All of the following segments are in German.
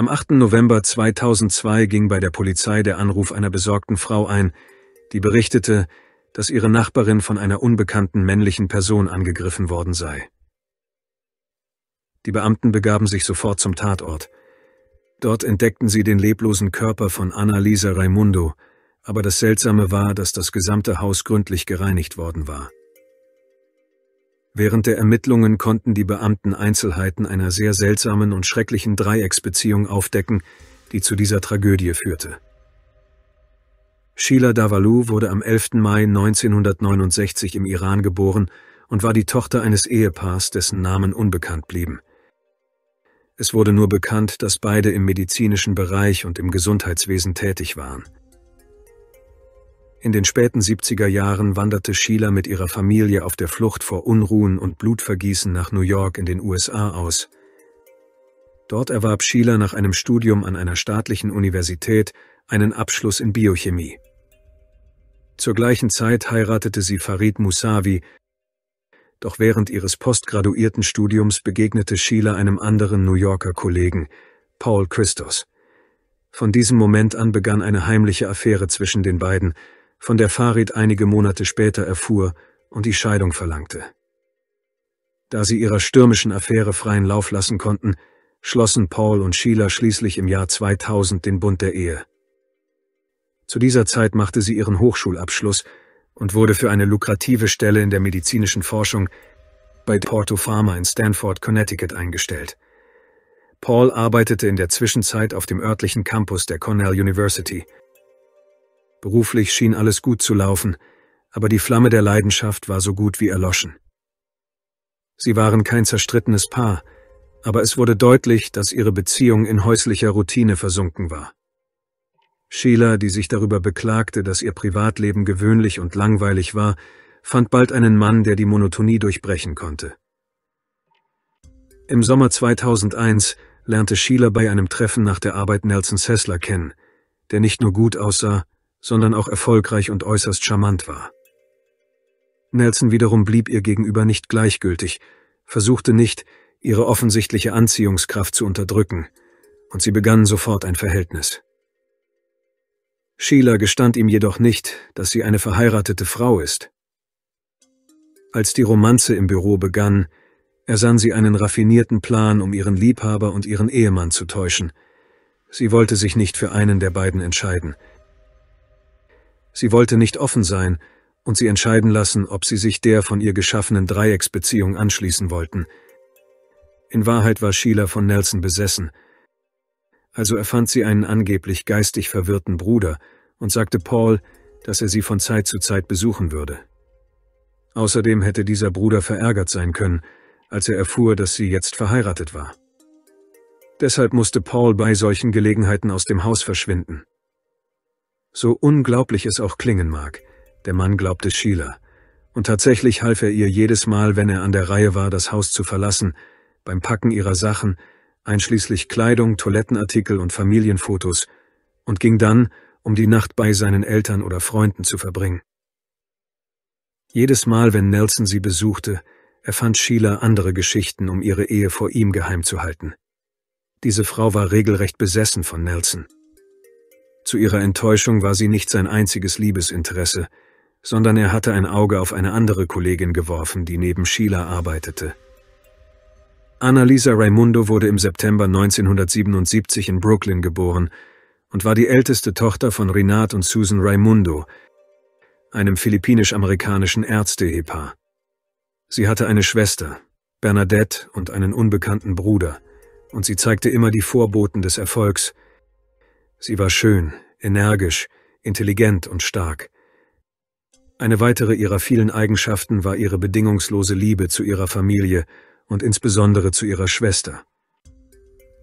Am 8. November 2002 ging bei der Polizei der Anruf einer besorgten Frau ein, die berichtete, dass ihre Nachbarin von einer unbekannten männlichen Person angegriffen worden sei. Die Beamten begaben sich sofort zum Tatort. Dort entdeckten sie den leblosen Körper von Anna-Lisa Raimundo, aber das Seltsame war, dass das gesamte Haus gründlich gereinigt worden war. Während der Ermittlungen konnten die Beamten Einzelheiten einer sehr seltsamen und schrecklichen Dreiecksbeziehung aufdecken, die zu dieser Tragödie führte. Sheila Davalu wurde am 11. Mai 1969 im Iran geboren und war die Tochter eines Ehepaars, dessen Namen unbekannt blieben. Es wurde nur bekannt, dass beide im medizinischen Bereich und im Gesundheitswesen tätig waren. In den späten 70er Jahren wanderte Sheila mit ihrer Familie auf der Flucht vor Unruhen und Blutvergießen nach New York in den USA aus. Dort erwarb Sheila nach einem Studium an einer staatlichen Universität einen Abschluss in Biochemie. Zur gleichen Zeit heiratete sie Farid Musavi, doch während ihres postgraduierten Studiums begegnete Sheila einem anderen New Yorker Kollegen, Paul Christos. Von diesem Moment an begann eine heimliche Affäre zwischen den beiden, von der Farid einige Monate später erfuhr und die Scheidung verlangte. Da sie ihrer stürmischen Affäre freien Lauf lassen konnten, schlossen Paul und Sheila schließlich im Jahr 2000 den Bund der Ehe. Zu dieser Zeit machte sie ihren Hochschulabschluss und wurde für eine lukrative Stelle in der medizinischen Forschung bei Porto Pharma in Stanford, Connecticut eingestellt. Paul arbeitete in der Zwischenzeit auf dem örtlichen Campus der Cornell University – Beruflich schien alles gut zu laufen, aber die Flamme der Leidenschaft war so gut wie erloschen. Sie waren kein zerstrittenes Paar, aber es wurde deutlich, dass ihre Beziehung in häuslicher Routine versunken war. Sheila, die sich darüber beklagte, dass ihr Privatleben gewöhnlich und langweilig war, fand bald einen Mann, der die Monotonie durchbrechen konnte. Im Sommer 2001 lernte Sheila bei einem Treffen nach der Arbeit Nelson Sessler kennen, der nicht nur gut aussah, sondern auch erfolgreich und äußerst charmant war. Nelson wiederum blieb ihr gegenüber nicht gleichgültig, versuchte nicht, ihre offensichtliche Anziehungskraft zu unterdrücken, und sie begannen sofort ein Verhältnis. Sheila gestand ihm jedoch nicht, dass sie eine verheiratete Frau ist. Als die Romanze im Büro begann, ersann sie einen raffinierten Plan, um ihren Liebhaber und ihren Ehemann zu täuschen. Sie wollte sich nicht für einen der beiden entscheiden – Sie wollte nicht offen sein und sie entscheiden lassen, ob sie sich der von ihr geschaffenen Dreiecksbeziehung anschließen wollten. In Wahrheit war Sheila von Nelson besessen. Also erfand sie einen angeblich geistig verwirrten Bruder und sagte Paul, dass er sie von Zeit zu Zeit besuchen würde. Außerdem hätte dieser Bruder verärgert sein können, als er erfuhr, dass sie jetzt verheiratet war. Deshalb musste Paul bei solchen Gelegenheiten aus dem Haus verschwinden. So unglaublich es auch klingen mag, der Mann glaubte Sheila. Und tatsächlich half er ihr jedes Mal, wenn er an der Reihe war, das Haus zu verlassen, beim Packen ihrer Sachen, einschließlich Kleidung, Toilettenartikel und Familienfotos, und ging dann, um die Nacht bei seinen Eltern oder Freunden zu verbringen. Jedes Mal, wenn Nelson sie besuchte, erfand Sheila andere Geschichten, um ihre Ehe vor ihm geheim zu halten. Diese Frau war regelrecht besessen von Nelson. Zu ihrer Enttäuschung war sie nicht sein einziges Liebesinteresse, sondern er hatte ein Auge auf eine andere Kollegin geworfen, die neben Sheila arbeitete. Annalisa Raimundo wurde im September 1977 in Brooklyn geboren und war die älteste Tochter von Renat und Susan Raimundo, einem philippinisch-amerikanischen Ärzte-Ehepaar. Sie hatte eine Schwester, Bernadette, und einen unbekannten Bruder, und sie zeigte immer die Vorboten des Erfolgs – Sie war schön, energisch, intelligent und stark. Eine weitere ihrer vielen Eigenschaften war ihre bedingungslose Liebe zu ihrer Familie und insbesondere zu ihrer Schwester.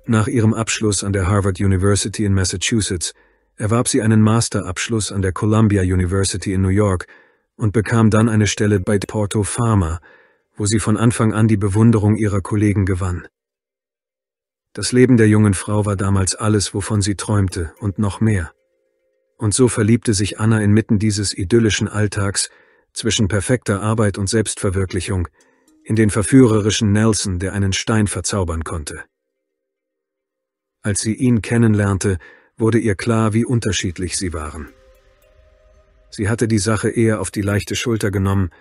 Nach ihrem Abschluss an der Harvard University in Massachusetts erwarb sie einen Masterabschluss an der Columbia University in New York und bekam dann eine Stelle bei Porto Pharma, wo sie von Anfang an die Bewunderung ihrer Kollegen gewann. Das Leben der jungen Frau war damals alles, wovon sie träumte, und noch mehr. Und so verliebte sich Anna inmitten dieses idyllischen Alltags, zwischen perfekter Arbeit und Selbstverwirklichung, in den verführerischen Nelson, der einen Stein verzaubern konnte. Als sie ihn kennenlernte, wurde ihr klar, wie unterschiedlich sie waren. Sie hatte die Sache eher auf die leichte Schulter genommen,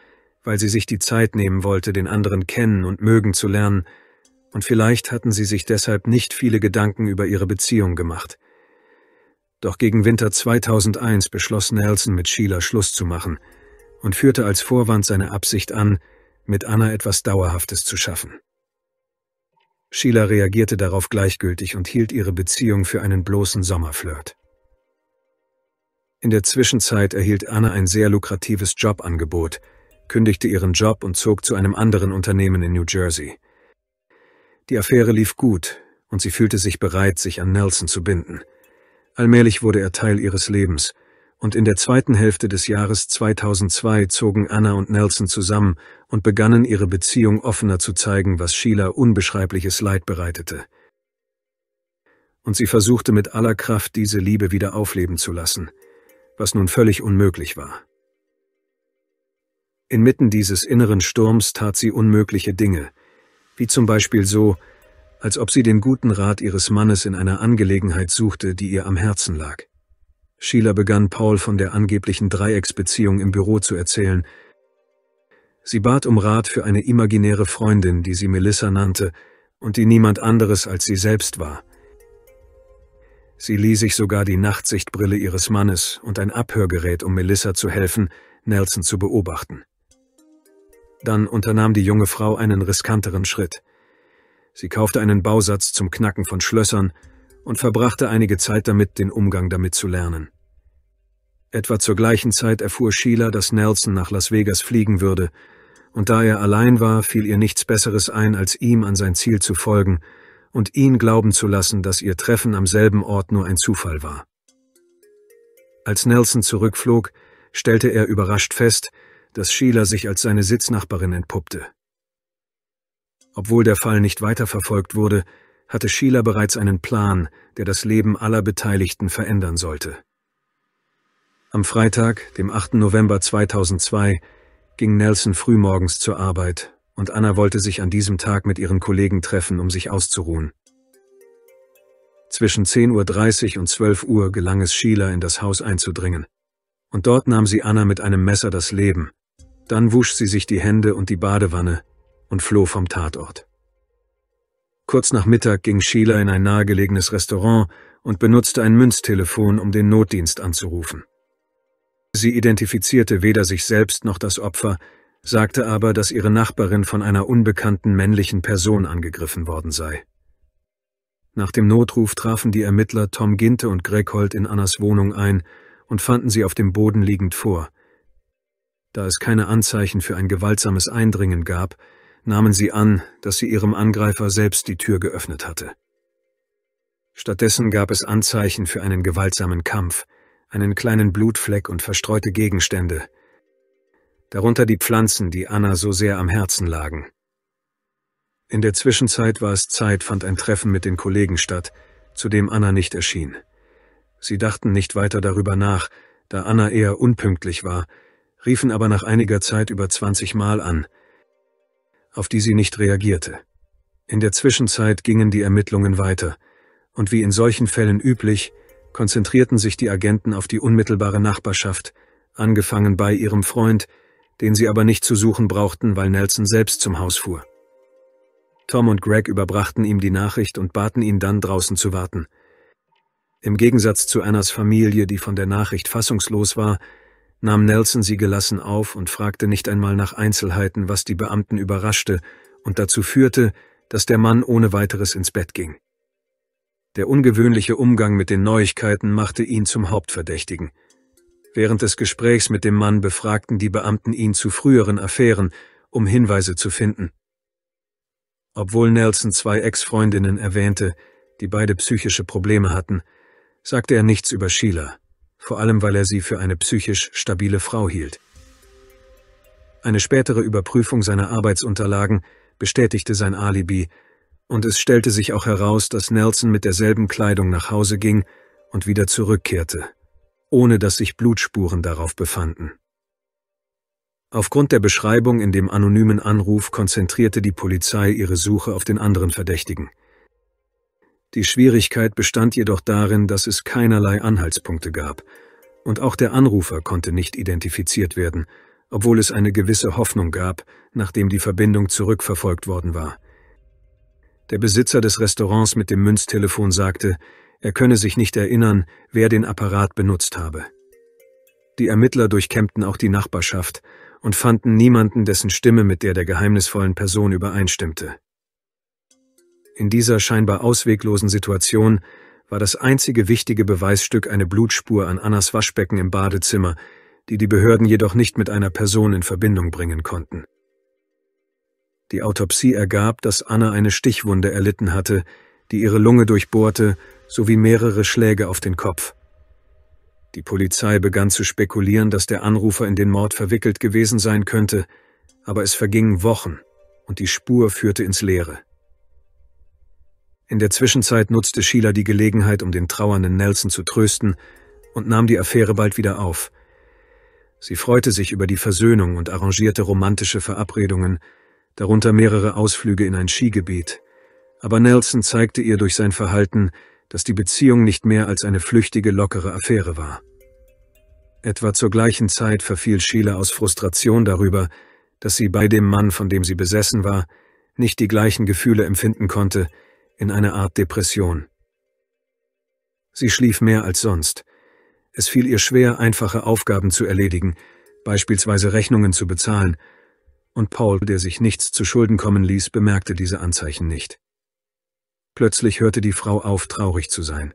weil sie sich die Zeit nehmen wollte, den anderen kennen und mögen zu lernen, und vielleicht hatten sie sich deshalb nicht viele Gedanken über ihre Beziehung gemacht. Doch gegen Winter 2001 beschloss Nelson mit Sheila Schluss zu machen und führte als Vorwand seine Absicht an, mit Anna etwas Dauerhaftes zu schaffen. Sheila reagierte darauf gleichgültig und hielt ihre Beziehung für einen bloßen Sommerflirt. In der Zwischenzeit erhielt Anna ein sehr lukratives Jobangebot, kündigte ihren Job und zog zu einem anderen Unternehmen in New Jersey. Die Affäre lief gut, und sie fühlte sich bereit, sich an Nelson zu binden. Allmählich wurde er Teil ihres Lebens, und in der zweiten Hälfte des Jahres 2002 zogen Anna und Nelson zusammen und begannen ihre Beziehung offener zu zeigen, was Sheila unbeschreibliches Leid bereitete. Und sie versuchte mit aller Kraft, diese Liebe wieder aufleben zu lassen, was nun völlig unmöglich war. Inmitten dieses inneren Sturms tat sie unmögliche Dinge – wie zum Beispiel so, als ob sie den guten Rat ihres Mannes in einer Angelegenheit suchte, die ihr am Herzen lag. Sheila begann Paul von der angeblichen Dreiecksbeziehung im Büro zu erzählen. Sie bat um Rat für eine imaginäre Freundin, die sie Melissa nannte und die niemand anderes als sie selbst war. Sie lieh sich sogar die Nachtsichtbrille ihres Mannes und ein Abhörgerät, um Melissa zu helfen, Nelson zu beobachten. Dann unternahm die junge Frau einen riskanteren Schritt. Sie kaufte einen Bausatz zum Knacken von Schlössern und verbrachte einige Zeit damit, den Umgang damit zu lernen. Etwa zur gleichen Zeit erfuhr Sheila, dass Nelson nach Las Vegas fliegen würde, und da er allein war, fiel ihr nichts Besseres ein, als ihm an sein Ziel zu folgen und ihn glauben zu lassen, dass ihr Treffen am selben Ort nur ein Zufall war. Als Nelson zurückflog, stellte er überrascht fest, dass Sheila sich als seine Sitznachbarin entpuppte. Obwohl der Fall nicht weiterverfolgt wurde, hatte Sheila bereits einen Plan, der das Leben aller Beteiligten verändern sollte. Am Freitag, dem 8. November 2002, ging Nelson frühmorgens zur Arbeit und Anna wollte sich an diesem Tag mit ihren Kollegen treffen, um sich auszuruhen. Zwischen 10.30 Uhr und 12 Uhr gelang es Sheila, in das Haus einzudringen. Und dort nahm sie Anna mit einem Messer das Leben, dann wusch sie sich die Hände und die Badewanne und floh vom Tatort. Kurz nach Mittag ging Sheila in ein nahegelegenes Restaurant und benutzte ein Münztelefon, um den Notdienst anzurufen. Sie identifizierte weder sich selbst noch das Opfer, sagte aber, dass ihre Nachbarin von einer unbekannten männlichen Person angegriffen worden sei. Nach dem Notruf trafen die Ermittler Tom Ginte und Greg Holt in Annas Wohnung ein und fanden sie auf dem Boden liegend vor, da es keine Anzeichen für ein gewaltsames Eindringen gab, nahmen sie an, dass sie ihrem Angreifer selbst die Tür geöffnet hatte. Stattdessen gab es Anzeichen für einen gewaltsamen Kampf, einen kleinen Blutfleck und verstreute Gegenstände, darunter die Pflanzen, die Anna so sehr am Herzen lagen. In der Zwischenzeit war es Zeit, fand ein Treffen mit den Kollegen statt, zu dem Anna nicht erschien. Sie dachten nicht weiter darüber nach, da Anna eher unpünktlich war riefen aber nach einiger Zeit über 20 Mal an, auf die sie nicht reagierte. In der Zwischenzeit gingen die Ermittlungen weiter, und wie in solchen Fällen üblich, konzentrierten sich die Agenten auf die unmittelbare Nachbarschaft, angefangen bei ihrem Freund, den sie aber nicht zu suchen brauchten, weil Nelson selbst zum Haus fuhr. Tom und Greg überbrachten ihm die Nachricht und baten ihn dann draußen zu warten. Im Gegensatz zu Annas Familie, die von der Nachricht fassungslos war, nahm Nelson sie gelassen auf und fragte nicht einmal nach Einzelheiten, was die Beamten überraschte und dazu führte, dass der Mann ohne weiteres ins Bett ging. Der ungewöhnliche Umgang mit den Neuigkeiten machte ihn zum Hauptverdächtigen. Während des Gesprächs mit dem Mann befragten die Beamten ihn zu früheren Affären, um Hinweise zu finden. Obwohl Nelson zwei Ex-Freundinnen erwähnte, die beide psychische Probleme hatten, sagte er nichts über Sheila vor allem weil er sie für eine psychisch stabile Frau hielt. Eine spätere Überprüfung seiner Arbeitsunterlagen bestätigte sein Alibi, und es stellte sich auch heraus, dass Nelson mit derselben Kleidung nach Hause ging und wieder zurückkehrte, ohne dass sich Blutspuren darauf befanden. Aufgrund der Beschreibung in dem anonymen Anruf konzentrierte die Polizei ihre Suche auf den anderen Verdächtigen – die Schwierigkeit bestand jedoch darin, dass es keinerlei Anhaltspunkte gab, und auch der Anrufer konnte nicht identifiziert werden, obwohl es eine gewisse Hoffnung gab, nachdem die Verbindung zurückverfolgt worden war. Der Besitzer des Restaurants mit dem Münztelefon sagte, er könne sich nicht erinnern, wer den Apparat benutzt habe. Die Ermittler durchkämmten auch die Nachbarschaft und fanden niemanden, dessen Stimme mit der der geheimnisvollen Person übereinstimmte. In dieser scheinbar ausweglosen Situation war das einzige wichtige Beweisstück eine Blutspur an Annas Waschbecken im Badezimmer, die die Behörden jedoch nicht mit einer Person in Verbindung bringen konnten. Die Autopsie ergab, dass Anna eine Stichwunde erlitten hatte, die ihre Lunge durchbohrte, sowie mehrere Schläge auf den Kopf. Die Polizei begann zu spekulieren, dass der Anrufer in den Mord verwickelt gewesen sein könnte, aber es vergingen Wochen und die Spur führte ins Leere. In der Zwischenzeit nutzte Sheila die Gelegenheit, um den trauernden Nelson zu trösten und nahm die Affäre bald wieder auf. Sie freute sich über die Versöhnung und arrangierte romantische Verabredungen, darunter mehrere Ausflüge in ein Skigebiet. Aber Nelson zeigte ihr durch sein Verhalten, dass die Beziehung nicht mehr als eine flüchtige, lockere Affäre war. Etwa zur gleichen Zeit verfiel Sheila aus Frustration darüber, dass sie bei dem Mann, von dem sie besessen war, nicht die gleichen Gefühle empfinden konnte, in eine Art Depression. Sie schlief mehr als sonst. Es fiel ihr schwer, einfache Aufgaben zu erledigen, beispielsweise Rechnungen zu bezahlen, und Paul, der sich nichts zu Schulden kommen ließ, bemerkte diese Anzeichen nicht. Plötzlich hörte die Frau auf, traurig zu sein.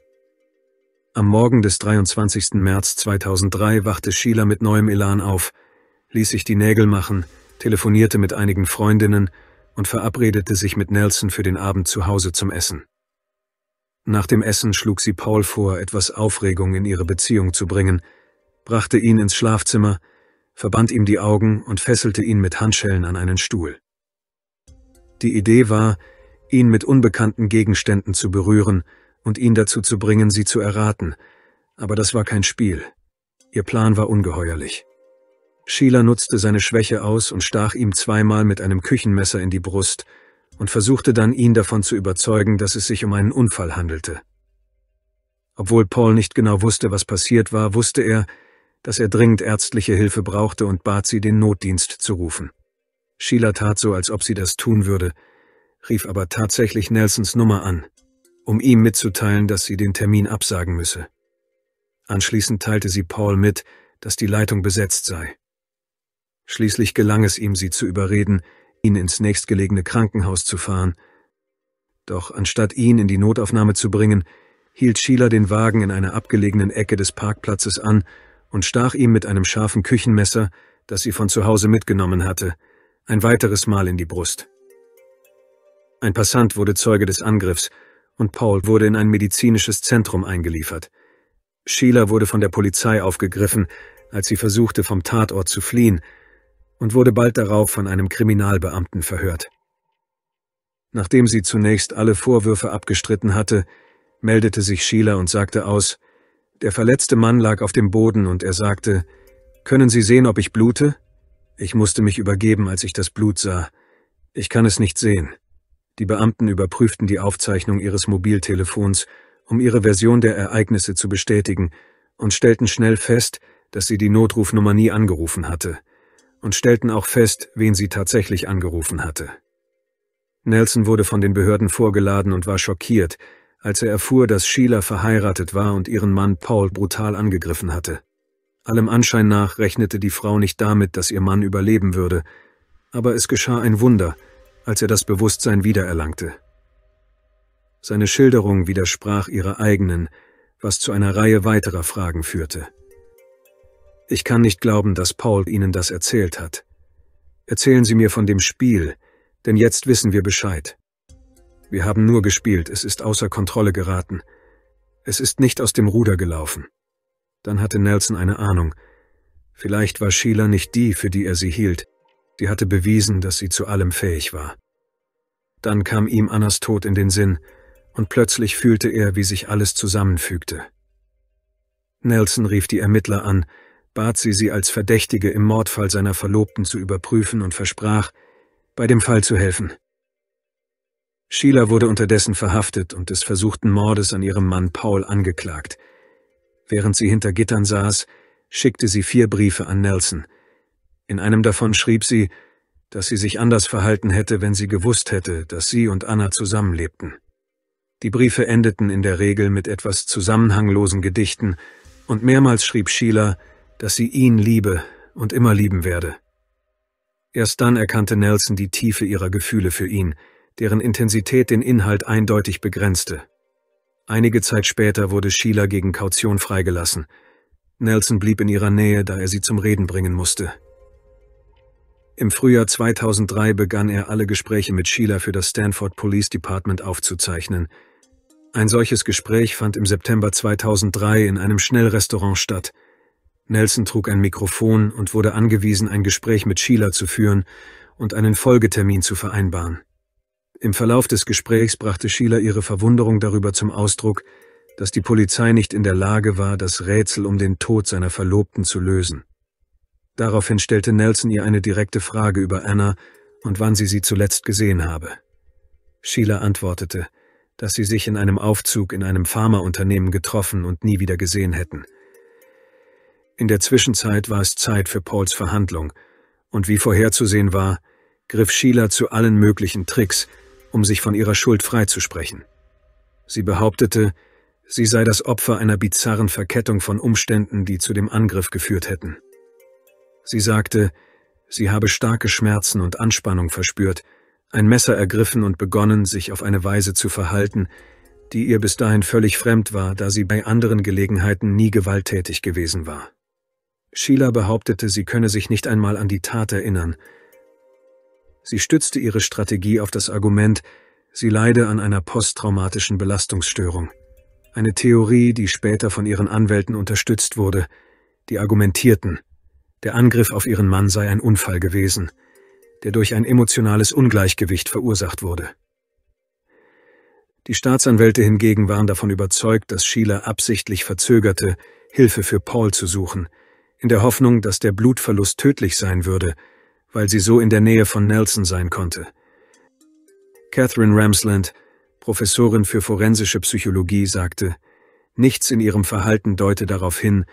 Am Morgen des 23. März 2003 wachte Sheila mit neuem Elan auf, ließ sich die Nägel machen, telefonierte mit einigen Freundinnen und verabredete sich mit Nelson für den Abend zu Hause zum Essen. Nach dem Essen schlug sie Paul vor, etwas Aufregung in ihre Beziehung zu bringen, brachte ihn ins Schlafzimmer, verband ihm die Augen und fesselte ihn mit Handschellen an einen Stuhl. Die Idee war, ihn mit unbekannten Gegenständen zu berühren und ihn dazu zu bringen, sie zu erraten, aber das war kein Spiel. Ihr Plan war ungeheuerlich. Sheila nutzte seine Schwäche aus und stach ihm zweimal mit einem Küchenmesser in die Brust und versuchte dann, ihn davon zu überzeugen, dass es sich um einen Unfall handelte. Obwohl Paul nicht genau wusste, was passiert war, wusste er, dass er dringend ärztliche Hilfe brauchte und bat sie, den Notdienst zu rufen. Sheila tat so, als ob sie das tun würde, rief aber tatsächlich Nelsons Nummer an, um ihm mitzuteilen, dass sie den Termin absagen müsse. Anschließend teilte sie Paul mit, dass die Leitung besetzt sei. Schließlich gelang es ihm, sie zu überreden, ihn ins nächstgelegene Krankenhaus zu fahren. Doch anstatt ihn in die Notaufnahme zu bringen, hielt Sheila den Wagen in einer abgelegenen Ecke des Parkplatzes an und stach ihm mit einem scharfen Küchenmesser, das sie von zu Hause mitgenommen hatte, ein weiteres Mal in die Brust. Ein Passant wurde Zeuge des Angriffs und Paul wurde in ein medizinisches Zentrum eingeliefert. Sheila wurde von der Polizei aufgegriffen, als sie versuchte, vom Tatort zu fliehen und wurde bald darauf von einem Kriminalbeamten verhört. Nachdem sie zunächst alle Vorwürfe abgestritten hatte, meldete sich Sheila und sagte aus, der verletzte Mann lag auf dem Boden und er sagte, können Sie sehen, ob ich blute? Ich musste mich übergeben, als ich das Blut sah. Ich kann es nicht sehen. Die Beamten überprüften die Aufzeichnung ihres Mobiltelefons, um ihre Version der Ereignisse zu bestätigen, und stellten schnell fest, dass sie die Notrufnummer nie angerufen hatte und stellten auch fest, wen sie tatsächlich angerufen hatte. Nelson wurde von den Behörden vorgeladen und war schockiert, als er erfuhr, dass Sheila verheiratet war und ihren Mann Paul brutal angegriffen hatte. Allem Anschein nach rechnete die Frau nicht damit, dass ihr Mann überleben würde, aber es geschah ein Wunder, als er das Bewusstsein wiedererlangte. Seine Schilderung widersprach ihrer eigenen, was zu einer Reihe weiterer Fragen führte. Ich kann nicht glauben, dass Paul Ihnen das erzählt hat. Erzählen Sie mir von dem Spiel, denn jetzt wissen wir Bescheid. Wir haben nur gespielt, es ist außer Kontrolle geraten. Es ist nicht aus dem Ruder gelaufen. Dann hatte Nelson eine Ahnung. Vielleicht war Sheila nicht die, für die er sie hielt. Sie hatte bewiesen, dass sie zu allem fähig war. Dann kam ihm Annas Tod in den Sinn, und plötzlich fühlte er, wie sich alles zusammenfügte. Nelson rief die Ermittler an, bat sie sie als Verdächtige im Mordfall seiner Verlobten zu überprüfen und versprach, bei dem Fall zu helfen. Sheila wurde unterdessen verhaftet und des versuchten Mordes an ihrem Mann Paul angeklagt. Während sie hinter Gittern saß, schickte sie vier Briefe an Nelson. In einem davon schrieb sie, dass sie sich anders verhalten hätte, wenn sie gewusst hätte, dass sie und Anna zusammenlebten. Die Briefe endeten in der Regel mit etwas zusammenhanglosen Gedichten, und mehrmals schrieb Sheila, dass sie ihn liebe und immer lieben werde. Erst dann erkannte Nelson die Tiefe ihrer Gefühle für ihn, deren Intensität den Inhalt eindeutig begrenzte. Einige Zeit später wurde Sheila gegen Kaution freigelassen. Nelson blieb in ihrer Nähe, da er sie zum Reden bringen musste. Im Frühjahr 2003 begann er alle Gespräche mit Sheila für das Stanford Police Department aufzuzeichnen. Ein solches Gespräch fand im September 2003 in einem Schnellrestaurant statt. Nelson trug ein Mikrofon und wurde angewiesen, ein Gespräch mit Sheila zu führen und einen Folgetermin zu vereinbaren. Im Verlauf des Gesprächs brachte Sheila ihre Verwunderung darüber zum Ausdruck, dass die Polizei nicht in der Lage war, das Rätsel um den Tod seiner Verlobten zu lösen. Daraufhin stellte Nelson ihr eine direkte Frage über Anna und wann sie sie zuletzt gesehen habe. Sheila antwortete, dass sie sich in einem Aufzug in einem Pharmaunternehmen getroffen und nie wieder gesehen hätten – in der Zwischenzeit war es Zeit für Pauls Verhandlung, und wie vorherzusehen war, griff Sheila zu allen möglichen Tricks, um sich von ihrer Schuld freizusprechen. Sie behauptete, sie sei das Opfer einer bizarren Verkettung von Umständen, die zu dem Angriff geführt hätten. Sie sagte, sie habe starke Schmerzen und Anspannung verspürt, ein Messer ergriffen und begonnen, sich auf eine Weise zu verhalten, die ihr bis dahin völlig fremd war, da sie bei anderen Gelegenheiten nie gewalttätig gewesen war. Sheila behauptete, sie könne sich nicht einmal an die Tat erinnern. Sie stützte ihre Strategie auf das Argument, sie leide an einer posttraumatischen Belastungsstörung. Eine Theorie, die später von ihren Anwälten unterstützt wurde, die argumentierten, der Angriff auf ihren Mann sei ein Unfall gewesen, der durch ein emotionales Ungleichgewicht verursacht wurde. Die Staatsanwälte hingegen waren davon überzeugt, dass Sheila absichtlich verzögerte, Hilfe für Paul zu suchen – in der Hoffnung, dass der Blutverlust tödlich sein würde, weil sie so in der Nähe von Nelson sein konnte. Catherine Ramsland, Professorin für forensische Psychologie, sagte, nichts in ihrem Verhalten deute darauf hin,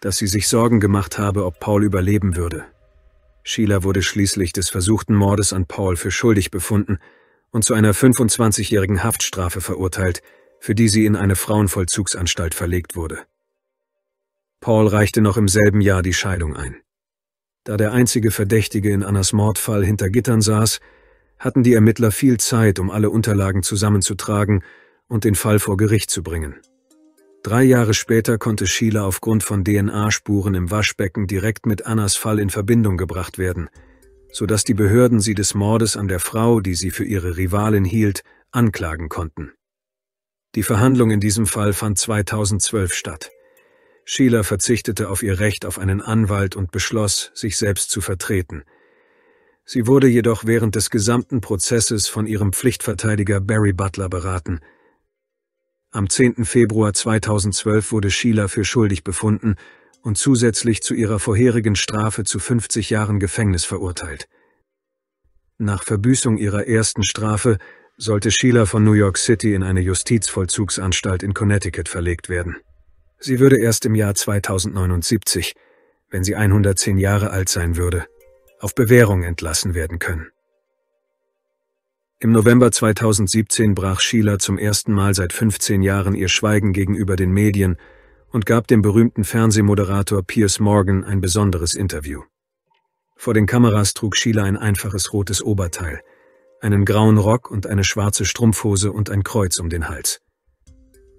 dass sie sich Sorgen gemacht habe, ob Paul überleben würde. Sheila wurde schließlich des versuchten Mordes an Paul für schuldig befunden und zu einer 25-jährigen Haftstrafe verurteilt, für die sie in eine Frauenvollzugsanstalt verlegt wurde. Paul reichte noch im selben Jahr die Scheidung ein. Da der einzige Verdächtige in Annas Mordfall hinter Gittern saß, hatten die Ermittler viel Zeit, um alle Unterlagen zusammenzutragen und den Fall vor Gericht zu bringen. Drei Jahre später konnte Sheila aufgrund von DNA-Spuren im Waschbecken direkt mit Annas Fall in Verbindung gebracht werden, sodass die Behörden sie des Mordes an der Frau, die sie für ihre Rivalin hielt, anklagen konnten. Die Verhandlung in diesem Fall fand 2012 statt. Sheila verzichtete auf ihr Recht auf einen Anwalt und beschloss, sich selbst zu vertreten. Sie wurde jedoch während des gesamten Prozesses von ihrem Pflichtverteidiger Barry Butler beraten. Am 10. Februar 2012 wurde Sheila für schuldig befunden und zusätzlich zu ihrer vorherigen Strafe zu 50 Jahren Gefängnis verurteilt. Nach Verbüßung ihrer ersten Strafe sollte Sheila von New York City in eine Justizvollzugsanstalt in Connecticut verlegt werden. Sie würde erst im Jahr 2079, wenn sie 110 Jahre alt sein würde, auf Bewährung entlassen werden können. Im November 2017 brach Sheila zum ersten Mal seit 15 Jahren ihr Schweigen gegenüber den Medien und gab dem berühmten Fernsehmoderator Piers Morgan ein besonderes Interview. Vor den Kameras trug Sheila ein einfaches rotes Oberteil, einen grauen Rock und eine schwarze Strumpfhose und ein Kreuz um den Hals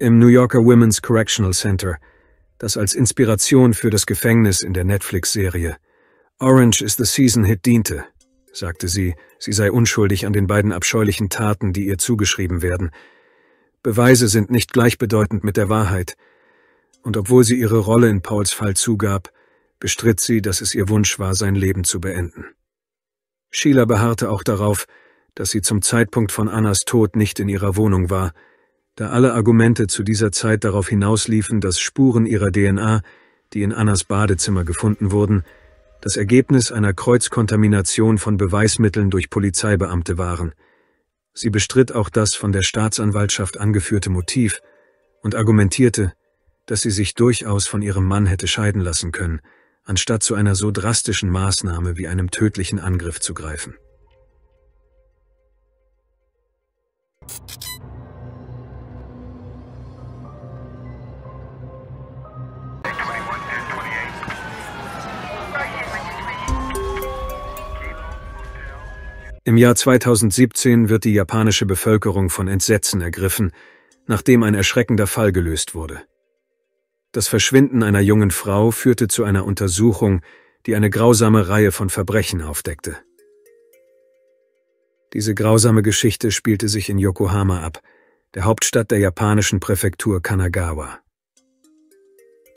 im New Yorker Women's Correctional Center, das als Inspiration für das Gefängnis in der Netflix-Serie Orange is the Season Hit diente, sagte sie, sie sei unschuldig an den beiden abscheulichen Taten, die ihr zugeschrieben werden. Beweise sind nicht gleichbedeutend mit der Wahrheit. Und obwohl sie ihre Rolle in Pauls Fall zugab, bestritt sie, dass es ihr Wunsch war, sein Leben zu beenden. Sheila beharrte auch darauf, dass sie zum Zeitpunkt von Annas Tod nicht in ihrer Wohnung war, da alle Argumente zu dieser Zeit darauf hinausliefen, dass Spuren ihrer DNA, die in Annas Badezimmer gefunden wurden, das Ergebnis einer Kreuzkontamination von Beweismitteln durch Polizeibeamte waren. Sie bestritt auch das von der Staatsanwaltschaft angeführte Motiv und argumentierte, dass sie sich durchaus von ihrem Mann hätte scheiden lassen können, anstatt zu einer so drastischen Maßnahme wie einem tödlichen Angriff zu greifen. Im Jahr 2017 wird die japanische Bevölkerung von Entsetzen ergriffen, nachdem ein erschreckender Fall gelöst wurde. Das Verschwinden einer jungen Frau führte zu einer Untersuchung, die eine grausame Reihe von Verbrechen aufdeckte. Diese grausame Geschichte spielte sich in Yokohama ab, der Hauptstadt der japanischen Präfektur Kanagawa.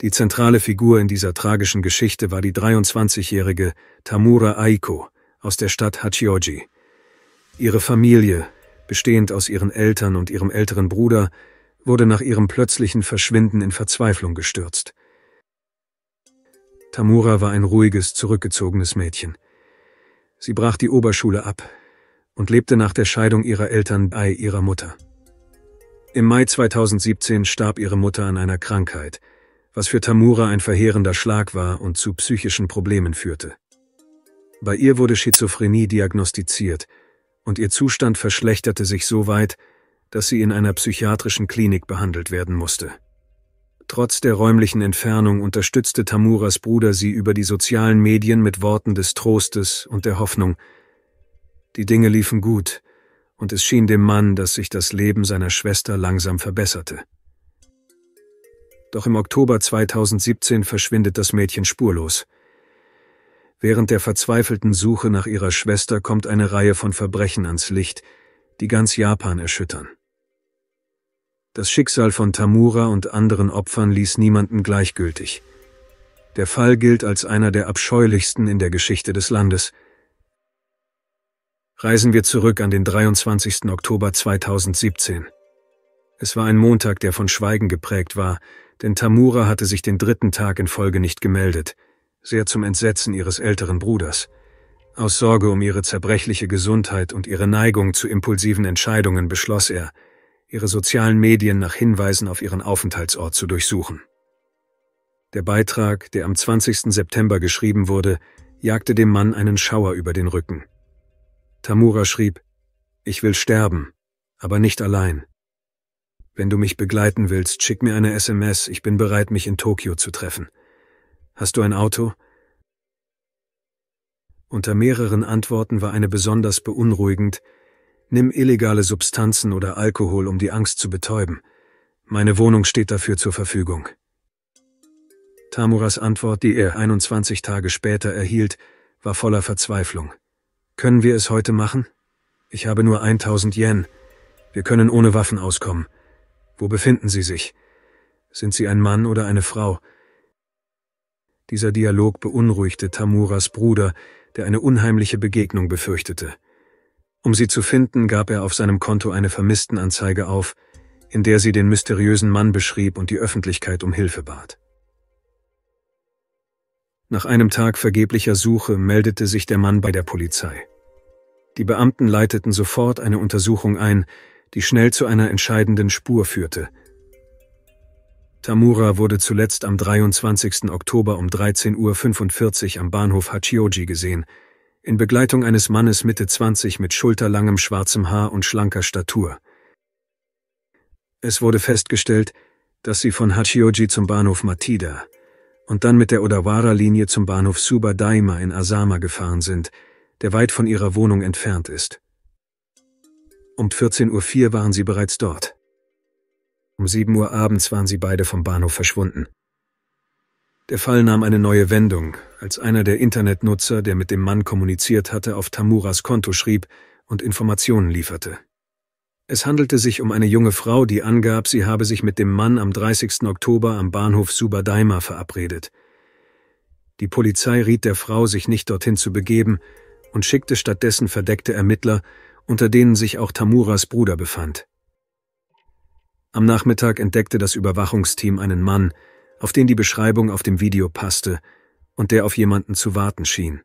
Die zentrale Figur in dieser tragischen Geschichte war die 23-jährige Tamura Aiko aus der Stadt Hachioji. Ihre Familie, bestehend aus ihren Eltern und ihrem älteren Bruder, wurde nach ihrem plötzlichen Verschwinden in Verzweiflung gestürzt. Tamura war ein ruhiges, zurückgezogenes Mädchen. Sie brach die Oberschule ab und lebte nach der Scheidung ihrer Eltern bei ihrer Mutter. Im Mai 2017 starb ihre Mutter an einer Krankheit, was für Tamura ein verheerender Schlag war und zu psychischen Problemen führte. Bei ihr wurde Schizophrenie diagnostiziert und ihr Zustand verschlechterte sich so weit, dass sie in einer psychiatrischen Klinik behandelt werden musste. Trotz der räumlichen Entfernung unterstützte Tamuras Bruder sie über die sozialen Medien mit Worten des Trostes und der Hoffnung. Die Dinge liefen gut, und es schien dem Mann, dass sich das Leben seiner Schwester langsam verbesserte. Doch im Oktober 2017 verschwindet das Mädchen spurlos. Während der verzweifelten Suche nach ihrer Schwester kommt eine Reihe von Verbrechen ans Licht, die ganz Japan erschüttern. Das Schicksal von Tamura und anderen Opfern ließ niemanden gleichgültig. Der Fall gilt als einer der abscheulichsten in der Geschichte des Landes. Reisen wir zurück an den 23. Oktober 2017. Es war ein Montag, der von Schweigen geprägt war, denn Tamura hatte sich den dritten Tag in Folge nicht gemeldet sehr zum Entsetzen ihres älteren Bruders. Aus Sorge um ihre zerbrechliche Gesundheit und ihre Neigung zu impulsiven Entscheidungen beschloss er, ihre sozialen Medien nach Hinweisen auf ihren Aufenthaltsort zu durchsuchen. Der Beitrag, der am 20. September geschrieben wurde, jagte dem Mann einen Schauer über den Rücken. Tamura schrieb, ich will sterben, aber nicht allein. Wenn du mich begleiten willst, schick mir eine SMS, ich bin bereit, mich in Tokio zu treffen. Hast du ein Auto? Unter mehreren Antworten war eine besonders beunruhigend Nimm illegale Substanzen oder Alkohol, um die Angst zu betäuben. Meine Wohnung steht dafür zur Verfügung. Tamuras Antwort, die er 21 Tage später erhielt, war voller Verzweiflung. Können wir es heute machen? Ich habe nur 1000 Yen. Wir können ohne Waffen auskommen. Wo befinden Sie sich? Sind Sie ein Mann oder eine Frau? Dieser Dialog beunruhigte Tamuras Bruder, der eine unheimliche Begegnung befürchtete. Um sie zu finden, gab er auf seinem Konto eine Vermisstenanzeige auf, in der sie den mysteriösen Mann beschrieb und die Öffentlichkeit um Hilfe bat. Nach einem Tag vergeblicher Suche meldete sich der Mann bei der Polizei. Die Beamten leiteten sofort eine Untersuchung ein, die schnell zu einer entscheidenden Spur führte – Tamura wurde zuletzt am 23. Oktober um 13.45 Uhr am Bahnhof Hachioji gesehen, in Begleitung eines Mannes Mitte 20 mit schulterlangem schwarzem Haar und schlanker Statur. Es wurde festgestellt, dass sie von Hachioji zum Bahnhof Matida und dann mit der Odawara-Linie zum Bahnhof Suba-Daima in Asama gefahren sind, der weit von ihrer Wohnung entfernt ist. Um 14.04 Uhr waren sie bereits dort. Um 7 Uhr abends waren sie beide vom Bahnhof verschwunden. Der Fall nahm eine neue Wendung, als einer der Internetnutzer, der mit dem Mann kommuniziert hatte, auf Tamuras Konto schrieb und Informationen lieferte. Es handelte sich um eine junge Frau, die angab, sie habe sich mit dem Mann am 30. Oktober am Bahnhof Subadaima verabredet. Die Polizei riet der Frau, sich nicht dorthin zu begeben und schickte stattdessen verdeckte Ermittler, unter denen sich auch Tamuras Bruder befand. Am Nachmittag entdeckte das Überwachungsteam einen Mann, auf den die Beschreibung auf dem Video passte und der auf jemanden zu warten schien.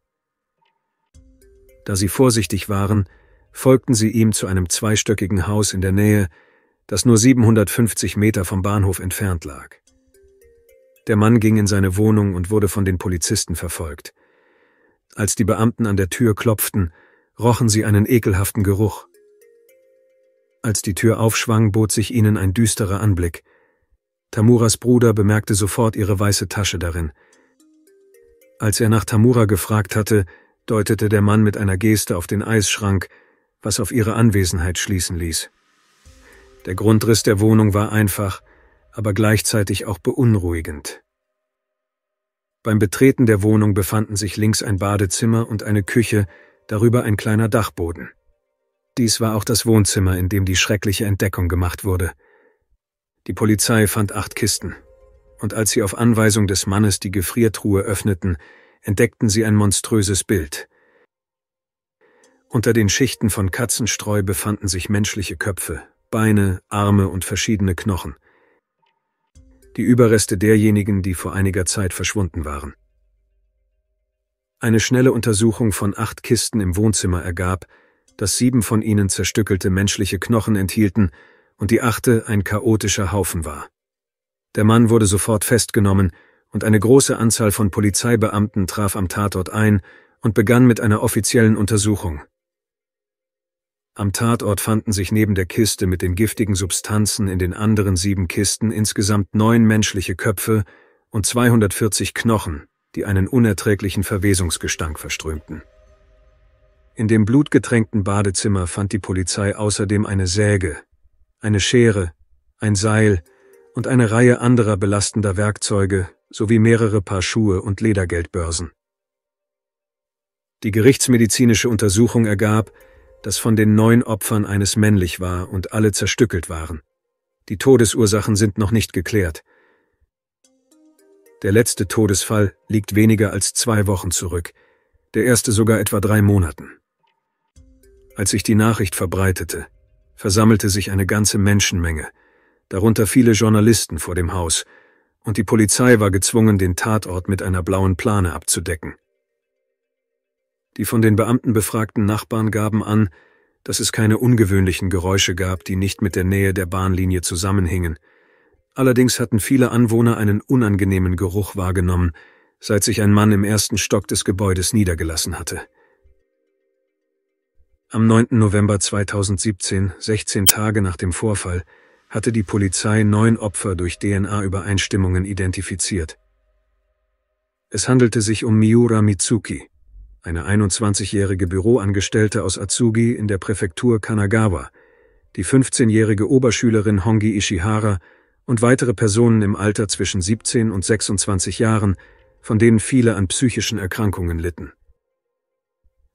Da sie vorsichtig waren, folgten sie ihm zu einem zweistöckigen Haus in der Nähe, das nur 750 Meter vom Bahnhof entfernt lag. Der Mann ging in seine Wohnung und wurde von den Polizisten verfolgt. Als die Beamten an der Tür klopften, rochen sie einen ekelhaften Geruch. Als die Tür aufschwang, bot sich ihnen ein düsterer Anblick. Tamuras Bruder bemerkte sofort ihre weiße Tasche darin. Als er nach Tamura gefragt hatte, deutete der Mann mit einer Geste auf den Eisschrank, was auf ihre Anwesenheit schließen ließ. Der Grundriss der Wohnung war einfach, aber gleichzeitig auch beunruhigend. Beim Betreten der Wohnung befanden sich links ein Badezimmer und eine Küche, darüber ein kleiner Dachboden. Dies war auch das Wohnzimmer, in dem die schreckliche Entdeckung gemacht wurde. Die Polizei fand acht Kisten. Und als sie auf Anweisung des Mannes die Gefriertruhe öffneten, entdeckten sie ein monströses Bild. Unter den Schichten von Katzenstreu befanden sich menschliche Köpfe, Beine, Arme und verschiedene Knochen. Die Überreste derjenigen, die vor einiger Zeit verschwunden waren. Eine schnelle Untersuchung von acht Kisten im Wohnzimmer ergab, das sieben von ihnen zerstückelte menschliche Knochen enthielten und die achte ein chaotischer Haufen war. Der Mann wurde sofort festgenommen und eine große Anzahl von Polizeibeamten traf am Tatort ein und begann mit einer offiziellen Untersuchung. Am Tatort fanden sich neben der Kiste mit den giftigen Substanzen in den anderen sieben Kisten insgesamt neun menschliche Köpfe und 240 Knochen, die einen unerträglichen Verwesungsgestank verströmten. In dem blutgetränkten Badezimmer fand die Polizei außerdem eine Säge, eine Schere, ein Seil und eine Reihe anderer belastender Werkzeuge sowie mehrere Paar Schuhe und Ledergeldbörsen. Die gerichtsmedizinische Untersuchung ergab, dass von den neun Opfern eines männlich war und alle zerstückelt waren. Die Todesursachen sind noch nicht geklärt. Der letzte Todesfall liegt weniger als zwei Wochen zurück, der erste sogar etwa drei Monaten. Als sich die Nachricht verbreitete, versammelte sich eine ganze Menschenmenge, darunter viele Journalisten vor dem Haus, und die Polizei war gezwungen, den Tatort mit einer blauen Plane abzudecken. Die von den Beamten befragten Nachbarn gaben an, dass es keine ungewöhnlichen Geräusche gab, die nicht mit der Nähe der Bahnlinie zusammenhingen. Allerdings hatten viele Anwohner einen unangenehmen Geruch wahrgenommen, seit sich ein Mann im ersten Stock des Gebäudes niedergelassen hatte. Am 9. November 2017, 16 Tage nach dem Vorfall, hatte die Polizei neun Opfer durch DNA-Übereinstimmungen identifiziert. Es handelte sich um Miura Mitsuki, eine 21-jährige Büroangestellte aus Atsugi in der Präfektur Kanagawa, die 15-jährige Oberschülerin Hongi Ishihara und weitere Personen im Alter zwischen 17 und 26 Jahren, von denen viele an psychischen Erkrankungen litten.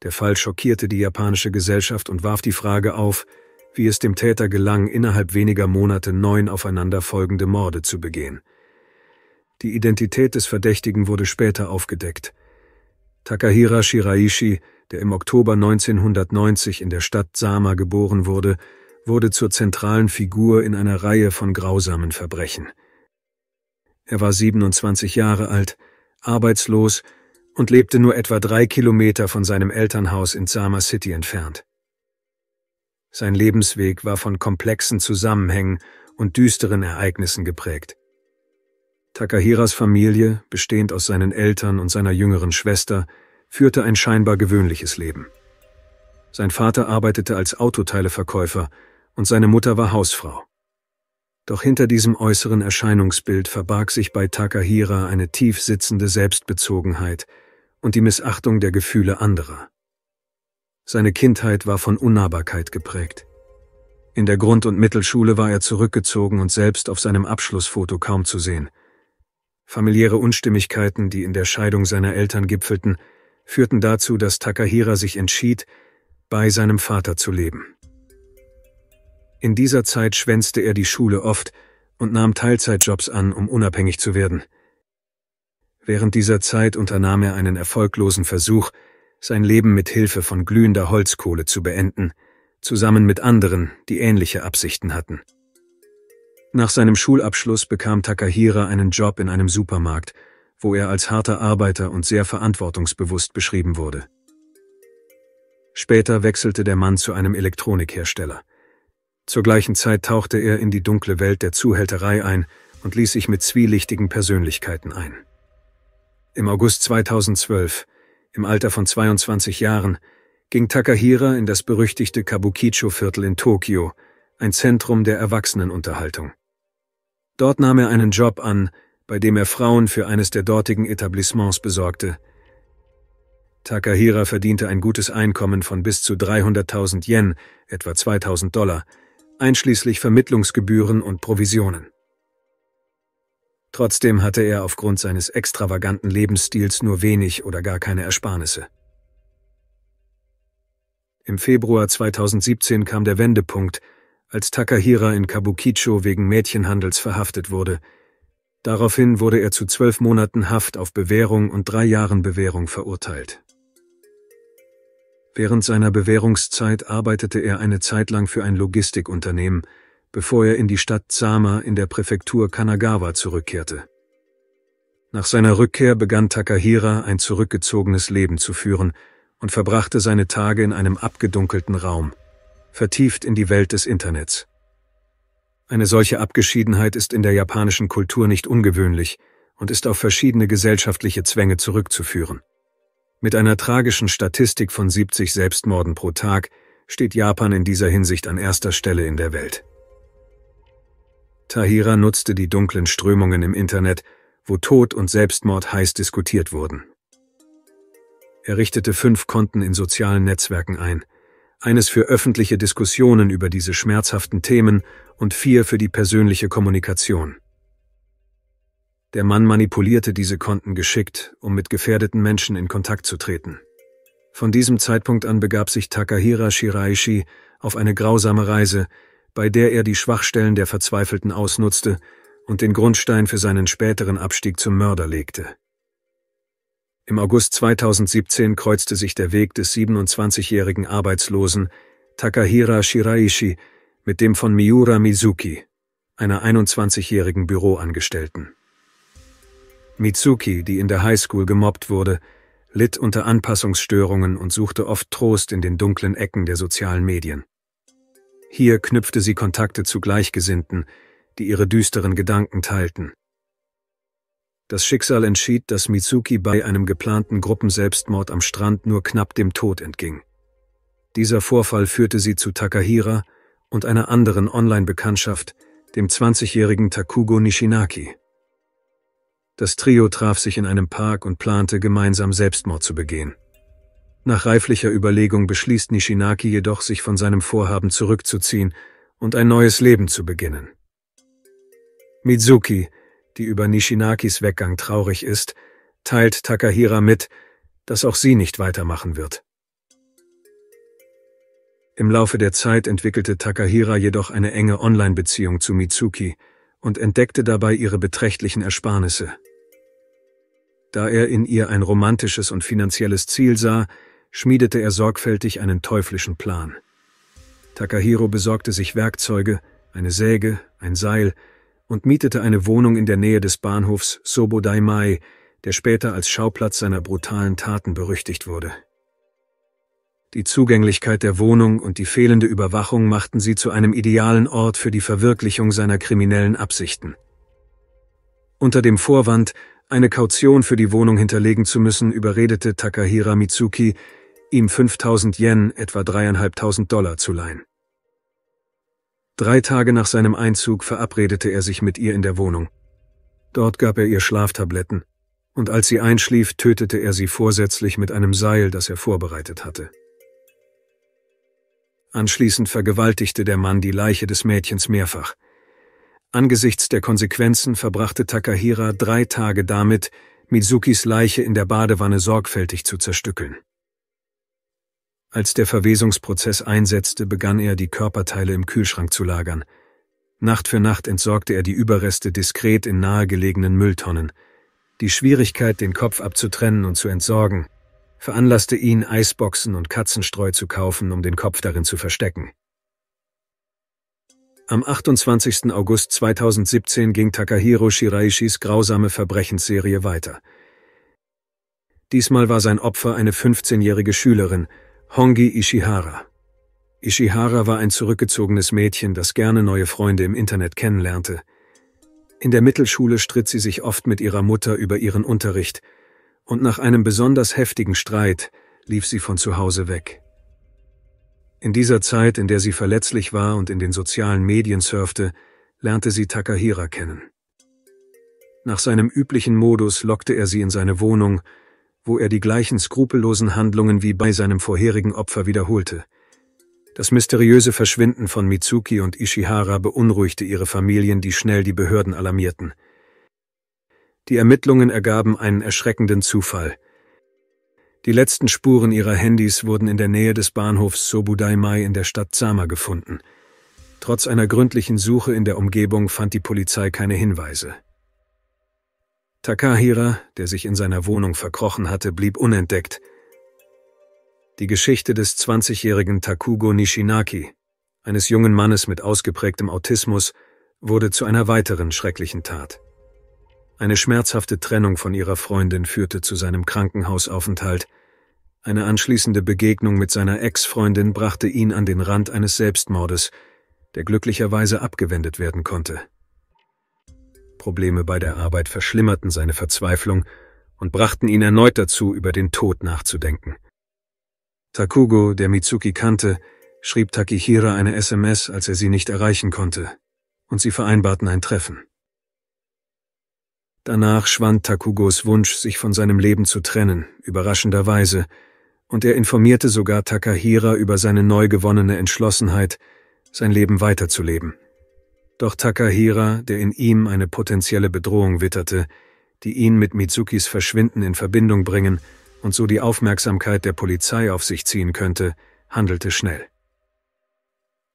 Der Fall schockierte die japanische Gesellschaft und warf die Frage auf, wie es dem Täter gelang, innerhalb weniger Monate neun aufeinanderfolgende Morde zu begehen. Die Identität des Verdächtigen wurde später aufgedeckt. Takahira Shiraishi, der im Oktober 1990 in der Stadt Sama geboren wurde, wurde zur zentralen Figur in einer Reihe von grausamen Verbrechen. Er war 27 Jahre alt, arbeitslos und lebte nur etwa drei Kilometer von seinem Elternhaus in Zama City entfernt. Sein Lebensweg war von komplexen Zusammenhängen und düsteren Ereignissen geprägt. Takahiras Familie, bestehend aus seinen Eltern und seiner jüngeren Schwester, führte ein scheinbar gewöhnliches Leben. Sein Vater arbeitete als Autoteileverkäufer und seine Mutter war Hausfrau. Doch hinter diesem äußeren Erscheinungsbild verbarg sich bei Takahira eine tief sitzende Selbstbezogenheit, und die Missachtung der Gefühle anderer. Seine Kindheit war von Unnahbarkeit geprägt. In der Grund- und Mittelschule war er zurückgezogen und selbst auf seinem Abschlussfoto kaum zu sehen. Familiäre Unstimmigkeiten, die in der Scheidung seiner Eltern gipfelten, führten dazu, dass Takahira sich entschied, bei seinem Vater zu leben. In dieser Zeit schwänzte er die Schule oft und nahm Teilzeitjobs an, um unabhängig zu werden – Während dieser Zeit unternahm er einen erfolglosen Versuch, sein Leben mit Hilfe von glühender Holzkohle zu beenden, zusammen mit anderen, die ähnliche Absichten hatten. Nach seinem Schulabschluss bekam Takahira einen Job in einem Supermarkt, wo er als harter Arbeiter und sehr verantwortungsbewusst beschrieben wurde. Später wechselte der Mann zu einem Elektronikhersteller. Zur gleichen Zeit tauchte er in die dunkle Welt der Zuhälterei ein und ließ sich mit zwielichtigen Persönlichkeiten ein. Im August 2012, im Alter von 22 Jahren, ging Takahira in das berüchtigte Kabukicho-Viertel in Tokio, ein Zentrum der Erwachsenenunterhaltung. Dort nahm er einen Job an, bei dem er Frauen für eines der dortigen Etablissements besorgte. Takahira verdiente ein gutes Einkommen von bis zu 300.000 Yen, etwa 2.000 Dollar, einschließlich Vermittlungsgebühren und Provisionen. Trotzdem hatte er aufgrund seines extravaganten Lebensstils nur wenig oder gar keine Ersparnisse. Im Februar 2017 kam der Wendepunkt, als Takahira in Kabukicho wegen Mädchenhandels verhaftet wurde. Daraufhin wurde er zu zwölf Monaten Haft auf Bewährung und drei Jahren Bewährung verurteilt. Während seiner Bewährungszeit arbeitete er eine Zeit lang für ein Logistikunternehmen – bevor er in die Stadt Zama in der Präfektur Kanagawa zurückkehrte. Nach seiner Rückkehr begann Takahira ein zurückgezogenes Leben zu führen und verbrachte seine Tage in einem abgedunkelten Raum, vertieft in die Welt des Internets. Eine solche Abgeschiedenheit ist in der japanischen Kultur nicht ungewöhnlich und ist auf verschiedene gesellschaftliche Zwänge zurückzuführen. Mit einer tragischen Statistik von 70 Selbstmorden pro Tag steht Japan in dieser Hinsicht an erster Stelle in der Welt. Tahira nutzte die dunklen Strömungen im Internet, wo Tod und Selbstmord heiß diskutiert wurden. Er richtete fünf Konten in sozialen Netzwerken ein, eines für öffentliche Diskussionen über diese schmerzhaften Themen und vier für die persönliche Kommunikation. Der Mann manipulierte diese Konten geschickt, um mit gefährdeten Menschen in Kontakt zu treten. Von diesem Zeitpunkt an begab sich Takahira Shiraishi auf eine grausame Reise, bei der er die Schwachstellen der Verzweifelten ausnutzte und den Grundstein für seinen späteren Abstieg zum Mörder legte. Im August 2017 kreuzte sich der Weg des 27-jährigen Arbeitslosen Takahira Shiraishi mit dem von Miura Mizuki, einer 21-jährigen Büroangestellten. Mizuki, die in der Highschool gemobbt wurde, litt unter Anpassungsstörungen und suchte oft Trost in den dunklen Ecken der sozialen Medien. Hier knüpfte sie Kontakte zu Gleichgesinnten, die ihre düsteren Gedanken teilten. Das Schicksal entschied, dass Mitsuki bei einem geplanten Gruppenselbstmord am Strand nur knapp dem Tod entging. Dieser Vorfall führte sie zu Takahira und einer anderen Online-Bekanntschaft, dem 20-jährigen Takugo Nishinaki. Das Trio traf sich in einem Park und plante, gemeinsam Selbstmord zu begehen. Nach reiflicher Überlegung beschließt Nishinaki jedoch, sich von seinem Vorhaben zurückzuziehen und ein neues Leben zu beginnen. Mizuki, die über Nishinakis Weggang traurig ist, teilt Takahira mit, dass auch sie nicht weitermachen wird. Im Laufe der Zeit entwickelte Takahira jedoch eine enge Online-Beziehung zu Mizuki und entdeckte dabei ihre beträchtlichen Ersparnisse. Da er in ihr ein romantisches und finanzielles Ziel sah, schmiedete er sorgfältig einen teuflischen Plan. Takahiro besorgte sich Werkzeuge, eine Säge, ein Seil und mietete eine Wohnung in der Nähe des Bahnhofs Sobodaimai, der später als Schauplatz seiner brutalen Taten berüchtigt wurde. Die Zugänglichkeit der Wohnung und die fehlende Überwachung machten sie zu einem idealen Ort für die Verwirklichung seiner kriminellen Absichten. Unter dem Vorwand, eine Kaution für die Wohnung hinterlegen zu müssen, überredete Takahira Mitsuki, ihm 5000 Yen, etwa dreieinhalbtausend Dollar, zu leihen. Drei Tage nach seinem Einzug verabredete er sich mit ihr in der Wohnung. Dort gab er ihr Schlaftabletten, und als sie einschlief, tötete er sie vorsätzlich mit einem Seil, das er vorbereitet hatte. Anschließend vergewaltigte der Mann die Leiche des Mädchens mehrfach. Angesichts der Konsequenzen verbrachte Takahira drei Tage damit, Mizukis Leiche in der Badewanne sorgfältig zu zerstückeln. Als der Verwesungsprozess einsetzte, begann er, die Körperteile im Kühlschrank zu lagern. Nacht für Nacht entsorgte er die Überreste diskret in nahegelegenen Mülltonnen. Die Schwierigkeit, den Kopf abzutrennen und zu entsorgen, veranlasste ihn, Eisboxen und Katzenstreu zu kaufen, um den Kopf darin zu verstecken. Am 28. August 2017 ging Takahiro Shiraishis grausame Verbrechensserie weiter. Diesmal war sein Opfer eine 15-jährige Schülerin, Hongi Ishihara. Ishihara war ein zurückgezogenes Mädchen, das gerne neue Freunde im Internet kennenlernte. In der Mittelschule stritt sie sich oft mit ihrer Mutter über ihren Unterricht, und nach einem besonders heftigen Streit lief sie von zu Hause weg. In dieser Zeit, in der sie verletzlich war und in den sozialen Medien surfte, lernte sie Takahira kennen. Nach seinem üblichen Modus lockte er sie in seine Wohnung, wo er die gleichen skrupellosen Handlungen wie bei seinem vorherigen Opfer wiederholte. Das mysteriöse Verschwinden von Mitsuki und Ishihara beunruhigte ihre Familien, die schnell die Behörden alarmierten. Die Ermittlungen ergaben einen erschreckenden Zufall. Die letzten Spuren ihrer Handys wurden in der Nähe des Bahnhofs Sobudaimai in der Stadt Sama gefunden. Trotz einer gründlichen Suche in der Umgebung fand die Polizei keine Hinweise. Takahira, der sich in seiner Wohnung verkrochen hatte, blieb unentdeckt. Die Geschichte des 20-jährigen Takugo Nishinaki, eines jungen Mannes mit ausgeprägtem Autismus, wurde zu einer weiteren schrecklichen Tat. Eine schmerzhafte Trennung von ihrer Freundin führte zu seinem Krankenhausaufenthalt. Eine anschließende Begegnung mit seiner Ex-Freundin brachte ihn an den Rand eines Selbstmordes, der glücklicherweise abgewendet werden konnte. Probleme bei der Arbeit verschlimmerten seine Verzweiflung und brachten ihn erneut dazu, über den Tod nachzudenken. Takugo, der Mitsuki kannte, schrieb Takihira eine SMS, als er sie nicht erreichen konnte, und sie vereinbarten ein Treffen. Danach schwand Takugos Wunsch, sich von seinem Leben zu trennen, überraschenderweise, und er informierte sogar Takahira über seine neu gewonnene Entschlossenheit, sein Leben weiterzuleben. Doch Takahira, der in ihm eine potenzielle Bedrohung witterte, die ihn mit Mitsukis Verschwinden in Verbindung bringen und so die Aufmerksamkeit der Polizei auf sich ziehen könnte, handelte schnell.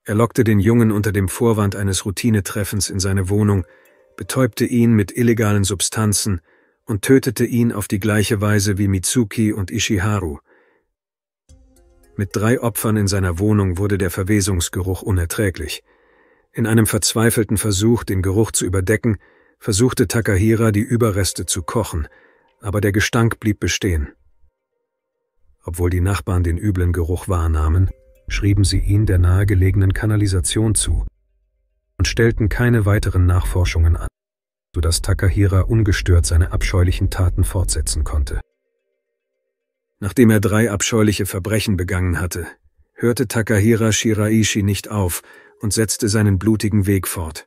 Er lockte den Jungen unter dem Vorwand eines Routinetreffens in seine Wohnung betäubte ihn mit illegalen Substanzen und tötete ihn auf die gleiche Weise wie Mitsuki und Ishiharu. Mit drei Opfern in seiner Wohnung wurde der Verwesungsgeruch unerträglich. In einem verzweifelten Versuch, den Geruch zu überdecken, versuchte Takahira, die Überreste zu kochen, aber der Gestank blieb bestehen. Obwohl die Nachbarn den üblen Geruch wahrnahmen, schrieben sie ihn der nahegelegenen Kanalisation zu, und stellten keine weiteren Nachforschungen an, sodass Takahira ungestört seine abscheulichen Taten fortsetzen konnte. Nachdem er drei abscheuliche Verbrechen begangen hatte, hörte Takahira Shiraishi nicht auf und setzte seinen blutigen Weg fort.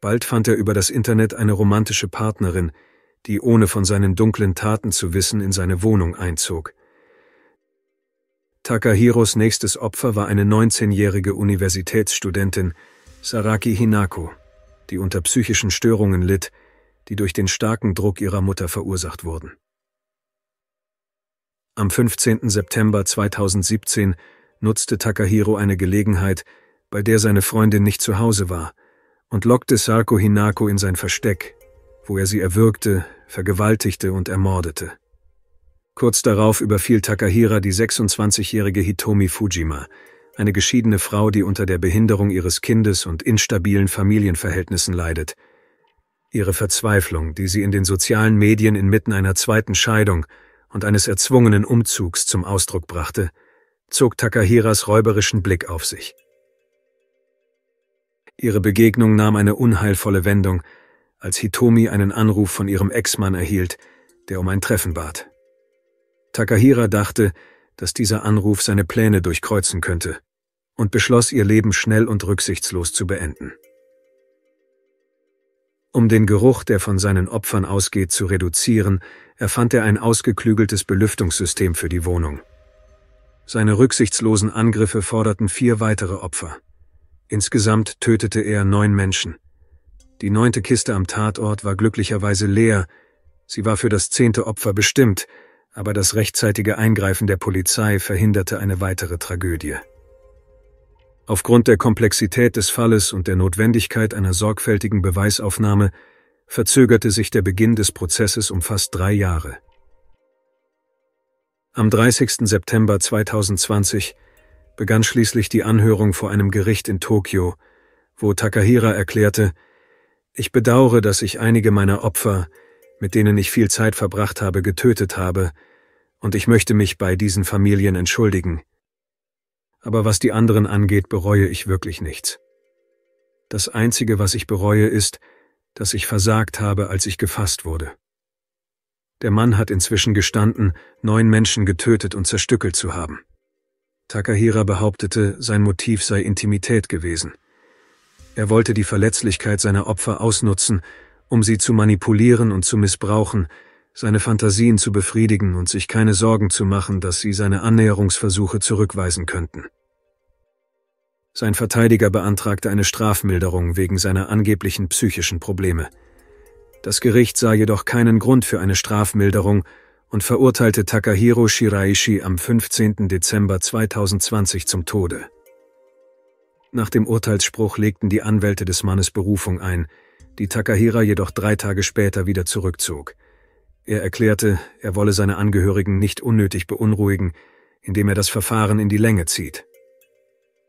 Bald fand er über das Internet eine romantische Partnerin, die ohne von seinen dunklen Taten zu wissen in seine Wohnung einzog. Takahiros nächstes Opfer war eine 19-jährige Universitätsstudentin, Saraki Hinako, die unter psychischen Störungen litt, die durch den starken Druck ihrer Mutter verursacht wurden. Am 15. September 2017 nutzte Takahiro eine Gelegenheit, bei der seine Freundin nicht zu Hause war, und lockte Sarko Hinako in sein Versteck, wo er sie erwürgte, vergewaltigte und ermordete. Kurz darauf überfiel Takahira die 26-jährige Hitomi Fujima, eine geschiedene Frau, die unter der Behinderung ihres Kindes und instabilen Familienverhältnissen leidet. Ihre Verzweiflung, die sie in den sozialen Medien inmitten einer zweiten Scheidung und eines erzwungenen Umzugs zum Ausdruck brachte, zog Takahiras räuberischen Blick auf sich. Ihre Begegnung nahm eine unheilvolle Wendung, als Hitomi einen Anruf von ihrem Ex-Mann erhielt, der um ein Treffen bat. Takahira dachte, dass dieser Anruf seine Pläne durchkreuzen könnte und beschloss, ihr Leben schnell und rücksichtslos zu beenden. Um den Geruch, der von seinen Opfern ausgeht, zu reduzieren, erfand er ein ausgeklügeltes Belüftungssystem für die Wohnung. Seine rücksichtslosen Angriffe forderten vier weitere Opfer. Insgesamt tötete er neun Menschen. Die neunte Kiste am Tatort war glücklicherweise leer, sie war für das zehnte Opfer bestimmt, aber das rechtzeitige Eingreifen der Polizei verhinderte eine weitere Tragödie. Aufgrund der Komplexität des Falles und der Notwendigkeit einer sorgfältigen Beweisaufnahme verzögerte sich der Beginn des Prozesses um fast drei Jahre. Am 30. September 2020 begann schließlich die Anhörung vor einem Gericht in Tokio, wo Takahira erklärte, ich bedauere, dass ich einige meiner Opfer mit denen ich viel Zeit verbracht habe, getötet habe, und ich möchte mich bei diesen Familien entschuldigen. Aber was die anderen angeht, bereue ich wirklich nichts. Das Einzige, was ich bereue, ist, dass ich versagt habe, als ich gefasst wurde. Der Mann hat inzwischen gestanden, neun Menschen getötet und zerstückelt zu haben. Takahira behauptete, sein Motiv sei Intimität gewesen. Er wollte die Verletzlichkeit seiner Opfer ausnutzen, um sie zu manipulieren und zu missbrauchen, seine Fantasien zu befriedigen und sich keine Sorgen zu machen, dass sie seine Annäherungsversuche zurückweisen könnten. Sein Verteidiger beantragte eine Strafmilderung wegen seiner angeblichen psychischen Probleme. Das Gericht sah jedoch keinen Grund für eine Strafmilderung und verurteilte Takahiro Shiraishi am 15. Dezember 2020 zum Tode. Nach dem Urteilsspruch legten die Anwälte des Mannes Berufung ein – die Takahira jedoch drei Tage später wieder zurückzog. Er erklärte, er wolle seine Angehörigen nicht unnötig beunruhigen, indem er das Verfahren in die Länge zieht.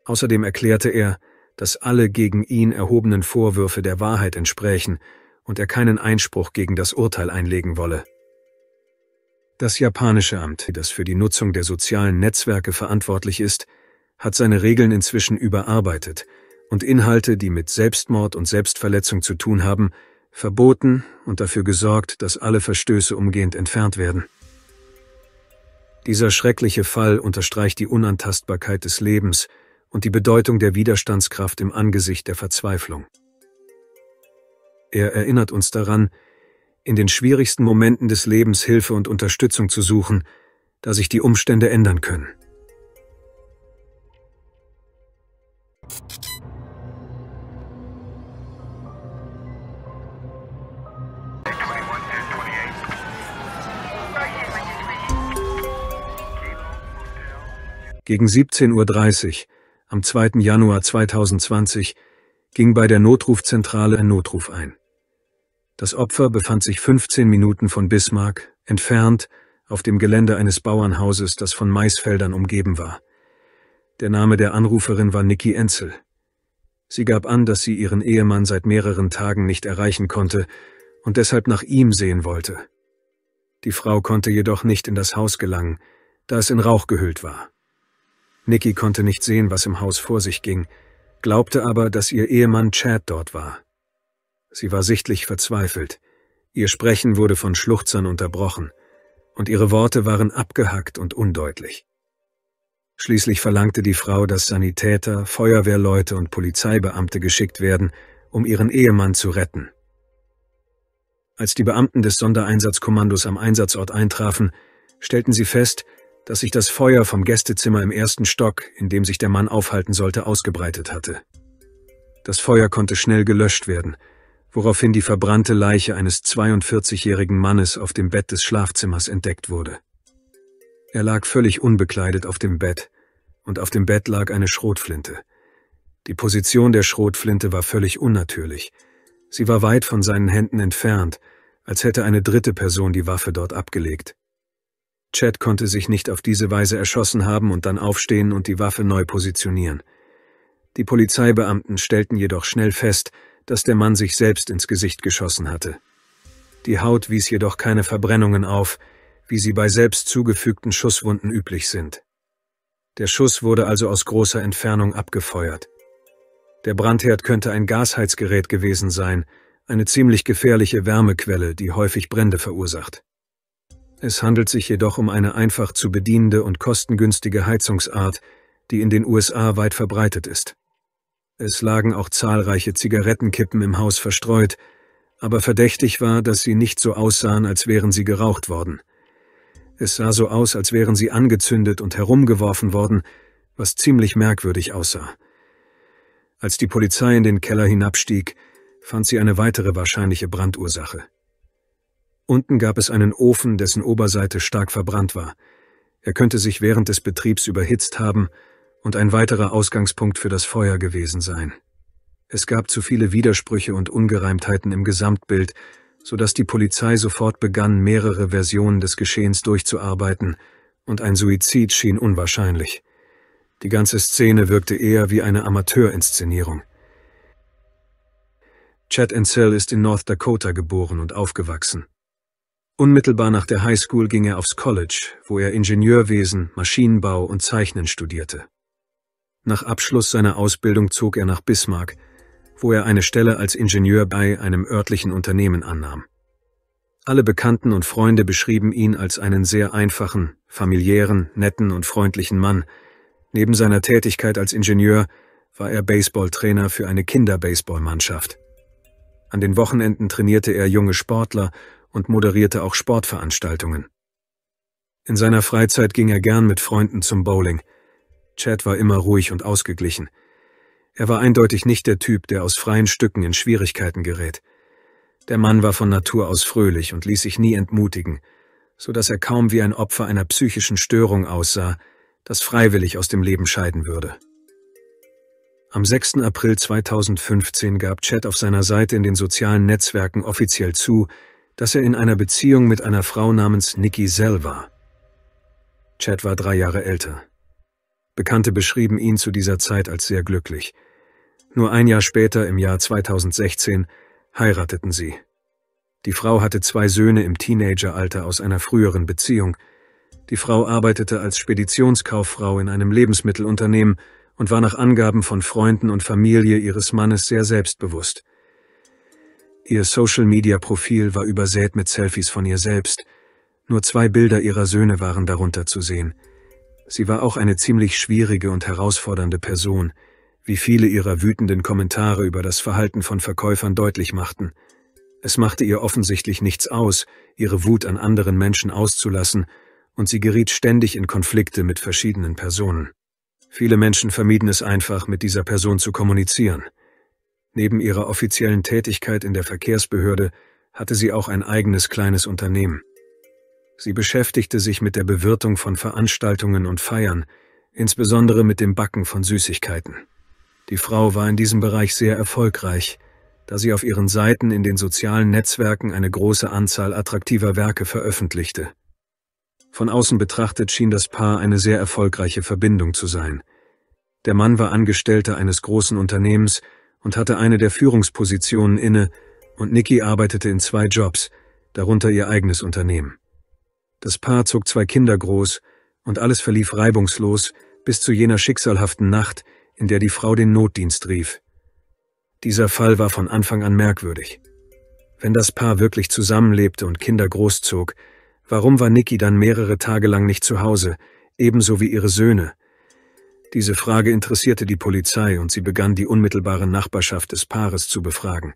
Außerdem erklärte er, dass alle gegen ihn erhobenen Vorwürfe der Wahrheit entsprächen und er keinen Einspruch gegen das Urteil einlegen wolle. Das japanische Amt, das für die Nutzung der sozialen Netzwerke verantwortlich ist, hat seine Regeln inzwischen überarbeitet und Inhalte, die mit Selbstmord und Selbstverletzung zu tun haben, verboten und dafür gesorgt, dass alle Verstöße umgehend entfernt werden. Dieser schreckliche Fall unterstreicht die Unantastbarkeit des Lebens und die Bedeutung der Widerstandskraft im Angesicht der Verzweiflung. Er erinnert uns daran, in den schwierigsten Momenten des Lebens Hilfe und Unterstützung zu suchen, da sich die Umstände ändern können. Gegen 17.30 Uhr am 2. Januar 2020 ging bei der Notrufzentrale ein Notruf ein. Das Opfer befand sich 15 Minuten von Bismarck, entfernt, auf dem Gelände eines Bauernhauses, das von Maisfeldern umgeben war. Der Name der Anruferin war Niki Enzel. Sie gab an, dass sie ihren Ehemann seit mehreren Tagen nicht erreichen konnte und deshalb nach ihm sehen wollte. Die Frau konnte jedoch nicht in das Haus gelangen, da es in Rauch gehüllt war. Nikki konnte nicht sehen, was im Haus vor sich ging, glaubte aber, dass ihr Ehemann Chad dort war. Sie war sichtlich verzweifelt. Ihr Sprechen wurde von Schluchzern unterbrochen, und ihre Worte waren abgehackt und undeutlich. Schließlich verlangte die Frau, dass Sanitäter, Feuerwehrleute und Polizeibeamte geschickt werden, um ihren Ehemann zu retten. Als die Beamten des Sondereinsatzkommandos am Einsatzort eintrafen, stellten sie fest, dass sich das Feuer vom Gästezimmer im ersten Stock, in dem sich der Mann aufhalten sollte, ausgebreitet hatte. Das Feuer konnte schnell gelöscht werden, woraufhin die verbrannte Leiche eines 42-jährigen Mannes auf dem Bett des Schlafzimmers entdeckt wurde. Er lag völlig unbekleidet auf dem Bett, und auf dem Bett lag eine Schrotflinte. Die Position der Schrotflinte war völlig unnatürlich. Sie war weit von seinen Händen entfernt, als hätte eine dritte Person die Waffe dort abgelegt. Chad konnte sich nicht auf diese Weise erschossen haben und dann aufstehen und die Waffe neu positionieren. Die Polizeibeamten stellten jedoch schnell fest, dass der Mann sich selbst ins Gesicht geschossen hatte. Die Haut wies jedoch keine Verbrennungen auf, wie sie bei selbst zugefügten Schusswunden üblich sind. Der Schuss wurde also aus großer Entfernung abgefeuert. Der Brandherd könnte ein Gasheizgerät gewesen sein, eine ziemlich gefährliche Wärmequelle, die häufig Brände verursacht. Es handelt sich jedoch um eine einfach zu bedienende und kostengünstige Heizungsart, die in den USA weit verbreitet ist. Es lagen auch zahlreiche Zigarettenkippen im Haus verstreut, aber verdächtig war, dass sie nicht so aussahen, als wären sie geraucht worden. Es sah so aus, als wären sie angezündet und herumgeworfen worden, was ziemlich merkwürdig aussah. Als die Polizei in den Keller hinabstieg, fand sie eine weitere wahrscheinliche Brandursache. Unten gab es einen Ofen, dessen Oberseite stark verbrannt war. Er könnte sich während des Betriebs überhitzt haben und ein weiterer Ausgangspunkt für das Feuer gewesen sein. Es gab zu viele Widersprüche und Ungereimtheiten im Gesamtbild, so dass die Polizei sofort begann, mehrere Versionen des Geschehens durchzuarbeiten, und ein Suizid schien unwahrscheinlich. Die ganze Szene wirkte eher wie eine Amateurinszenierung. Chad Ansell ist in North Dakota geboren und aufgewachsen. Unmittelbar nach der High School ging er aufs College, wo er Ingenieurwesen, Maschinenbau und Zeichnen studierte. Nach Abschluss seiner Ausbildung zog er nach Bismarck, wo er eine Stelle als Ingenieur bei einem örtlichen Unternehmen annahm. Alle Bekannten und Freunde beschrieben ihn als einen sehr einfachen, familiären, netten und freundlichen Mann. Neben seiner Tätigkeit als Ingenieur war er Baseballtrainer für eine Kinderbaseballmannschaft. An den Wochenenden trainierte er junge Sportler und moderierte auch Sportveranstaltungen. In seiner Freizeit ging er gern mit Freunden zum Bowling. Chad war immer ruhig und ausgeglichen. Er war eindeutig nicht der Typ, der aus freien Stücken in Schwierigkeiten gerät. Der Mann war von Natur aus fröhlich und ließ sich nie entmutigen, so dass er kaum wie ein Opfer einer psychischen Störung aussah, das freiwillig aus dem Leben scheiden würde. Am 6. April 2015 gab Chad auf seiner Seite in den sozialen Netzwerken offiziell zu, dass er in einer Beziehung mit einer Frau namens Nikki Zell war. Chad war drei Jahre älter. Bekannte beschrieben ihn zu dieser Zeit als sehr glücklich. Nur ein Jahr später, im Jahr 2016, heirateten sie. Die Frau hatte zwei Söhne im Teenageralter aus einer früheren Beziehung. Die Frau arbeitete als Speditionskauffrau in einem Lebensmittelunternehmen und war nach Angaben von Freunden und Familie ihres Mannes sehr selbstbewusst. Ihr Social-Media-Profil war übersät mit Selfies von ihr selbst. Nur zwei Bilder ihrer Söhne waren darunter zu sehen. Sie war auch eine ziemlich schwierige und herausfordernde Person, wie viele ihrer wütenden Kommentare über das Verhalten von Verkäufern deutlich machten. Es machte ihr offensichtlich nichts aus, ihre Wut an anderen Menschen auszulassen, und sie geriet ständig in Konflikte mit verschiedenen Personen. Viele Menschen vermieden es einfach, mit dieser Person zu kommunizieren. Neben ihrer offiziellen Tätigkeit in der Verkehrsbehörde hatte sie auch ein eigenes kleines Unternehmen. Sie beschäftigte sich mit der Bewirtung von Veranstaltungen und Feiern, insbesondere mit dem Backen von Süßigkeiten. Die Frau war in diesem Bereich sehr erfolgreich, da sie auf ihren Seiten in den sozialen Netzwerken eine große Anzahl attraktiver Werke veröffentlichte. Von außen betrachtet schien das Paar eine sehr erfolgreiche Verbindung zu sein. Der Mann war Angestellter eines großen Unternehmens, und hatte eine der Führungspositionen inne, und Nikki arbeitete in zwei Jobs, darunter ihr eigenes Unternehmen. Das Paar zog zwei Kinder groß, und alles verlief reibungslos bis zu jener schicksalhaften Nacht, in der die Frau den Notdienst rief. Dieser Fall war von Anfang an merkwürdig. Wenn das Paar wirklich zusammenlebte und Kinder großzog, warum war Nikki dann mehrere Tage lang nicht zu Hause, ebenso wie ihre Söhne, diese Frage interessierte die Polizei und sie begann die unmittelbare Nachbarschaft des Paares zu befragen.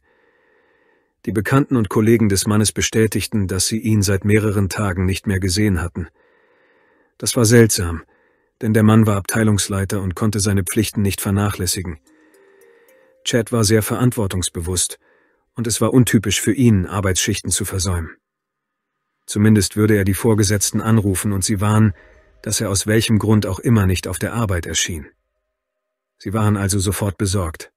Die Bekannten und Kollegen des Mannes bestätigten, dass sie ihn seit mehreren Tagen nicht mehr gesehen hatten. Das war seltsam, denn der Mann war Abteilungsleiter und konnte seine Pflichten nicht vernachlässigen. Chad war sehr verantwortungsbewusst, und es war untypisch für ihn, Arbeitsschichten zu versäumen. Zumindest würde er die Vorgesetzten anrufen und sie warnen, dass er aus welchem Grund auch immer nicht auf der Arbeit erschien. Sie waren also sofort besorgt.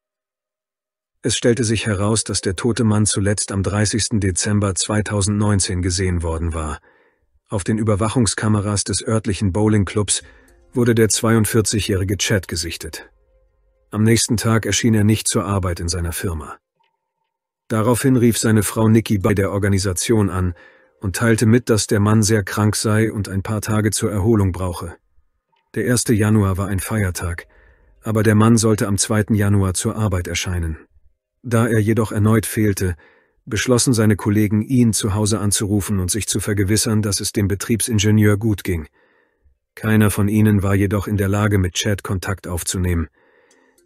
Es stellte sich heraus, dass der tote Mann zuletzt am 30. Dezember 2019 gesehen worden war. Auf den Überwachungskameras des örtlichen Bowlingclubs wurde der 42-jährige Chad gesichtet. Am nächsten Tag erschien er nicht zur Arbeit in seiner Firma. Daraufhin rief seine Frau Nikki bei der Organisation an und teilte mit, dass der Mann sehr krank sei und ein paar Tage zur Erholung brauche. Der 1. Januar war ein Feiertag, aber der Mann sollte am 2. Januar zur Arbeit erscheinen. Da er jedoch erneut fehlte, beschlossen seine Kollegen, ihn zu Hause anzurufen und sich zu vergewissern, dass es dem Betriebsingenieur gut ging. Keiner von ihnen war jedoch in der Lage, mit Chad Kontakt aufzunehmen.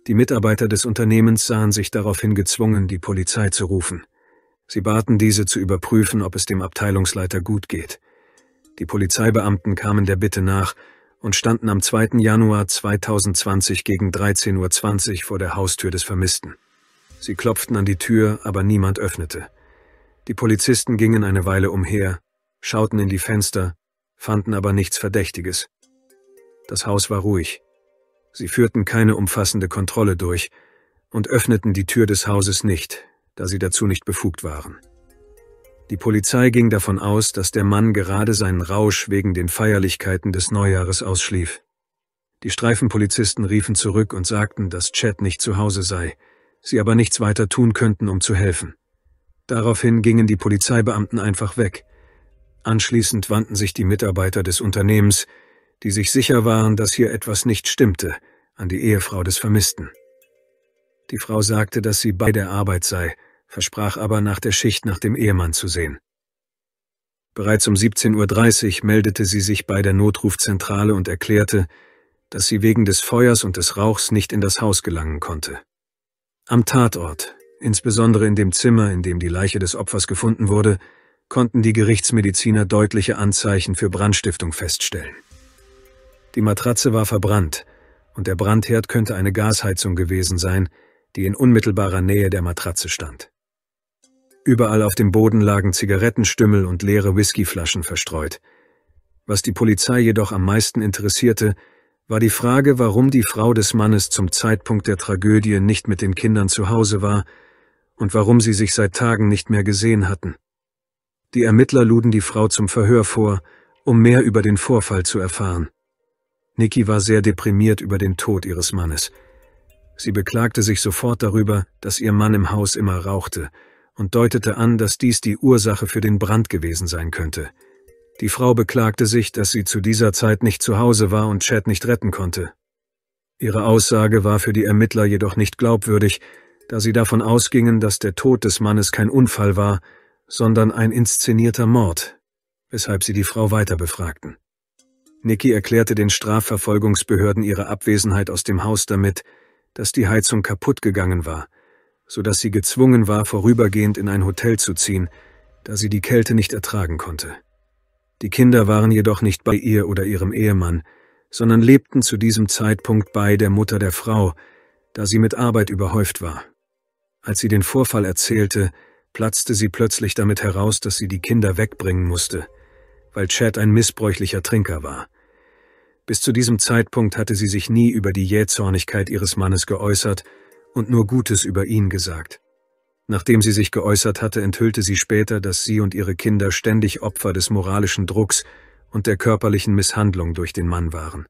Die Mitarbeiter des Unternehmens sahen sich daraufhin gezwungen, die Polizei zu rufen. Sie baten diese zu überprüfen, ob es dem Abteilungsleiter gut geht. Die Polizeibeamten kamen der Bitte nach und standen am 2. Januar 2020 gegen 13.20 Uhr vor der Haustür des Vermissten. Sie klopften an die Tür, aber niemand öffnete. Die Polizisten gingen eine Weile umher, schauten in die Fenster, fanden aber nichts Verdächtiges. Das Haus war ruhig. Sie führten keine umfassende Kontrolle durch und öffneten die Tür des Hauses nicht, da sie dazu nicht befugt waren. Die Polizei ging davon aus, dass der Mann gerade seinen Rausch wegen den Feierlichkeiten des Neujahres ausschlief. Die Streifenpolizisten riefen zurück und sagten, dass Chad nicht zu Hause sei, sie aber nichts weiter tun könnten, um zu helfen. Daraufhin gingen die Polizeibeamten einfach weg. Anschließend wandten sich die Mitarbeiter des Unternehmens, die sich sicher waren, dass hier etwas nicht stimmte, an die Ehefrau des Vermissten. Die Frau sagte, dass sie bei der Arbeit sei, versprach aber nach der Schicht nach dem Ehemann zu sehen. Bereits um 17.30 Uhr meldete sie sich bei der Notrufzentrale und erklärte, dass sie wegen des Feuers und des Rauchs nicht in das Haus gelangen konnte. Am Tatort, insbesondere in dem Zimmer, in dem die Leiche des Opfers gefunden wurde, konnten die Gerichtsmediziner deutliche Anzeichen für Brandstiftung feststellen. Die Matratze war verbrannt und der Brandherd könnte eine Gasheizung gewesen sein, die in unmittelbarer Nähe der Matratze stand. Überall auf dem Boden lagen Zigarettenstümmel und leere Whiskyflaschen verstreut. Was die Polizei jedoch am meisten interessierte, war die Frage, warum die Frau des Mannes zum Zeitpunkt der Tragödie nicht mit den Kindern zu Hause war und warum sie sich seit Tagen nicht mehr gesehen hatten. Die Ermittler luden die Frau zum Verhör vor, um mehr über den Vorfall zu erfahren. Nikki war sehr deprimiert über den Tod ihres Mannes. Sie beklagte sich sofort darüber, dass ihr Mann im Haus immer rauchte und deutete an, dass dies die Ursache für den Brand gewesen sein könnte. Die Frau beklagte sich, dass sie zu dieser Zeit nicht zu Hause war und Chad nicht retten konnte. Ihre Aussage war für die Ermittler jedoch nicht glaubwürdig, da sie davon ausgingen, dass der Tod des Mannes kein Unfall war, sondern ein inszenierter Mord, weshalb sie die Frau weiter befragten. Nikki erklärte den Strafverfolgungsbehörden ihre Abwesenheit aus dem Haus damit, dass die Heizung kaputt gegangen war, so dass sie gezwungen war, vorübergehend in ein Hotel zu ziehen, da sie die Kälte nicht ertragen konnte. Die Kinder waren jedoch nicht bei ihr oder ihrem Ehemann, sondern lebten zu diesem Zeitpunkt bei der Mutter der Frau, da sie mit Arbeit überhäuft war. Als sie den Vorfall erzählte, platzte sie plötzlich damit heraus, dass sie die Kinder wegbringen musste, weil Chad ein missbräuchlicher Trinker war. Bis zu diesem Zeitpunkt hatte sie sich nie über die Jähzornigkeit ihres Mannes geäußert und nur Gutes über ihn gesagt. Nachdem sie sich geäußert hatte, enthüllte sie später, dass sie und ihre Kinder ständig Opfer des moralischen Drucks und der körperlichen Misshandlung durch den Mann waren.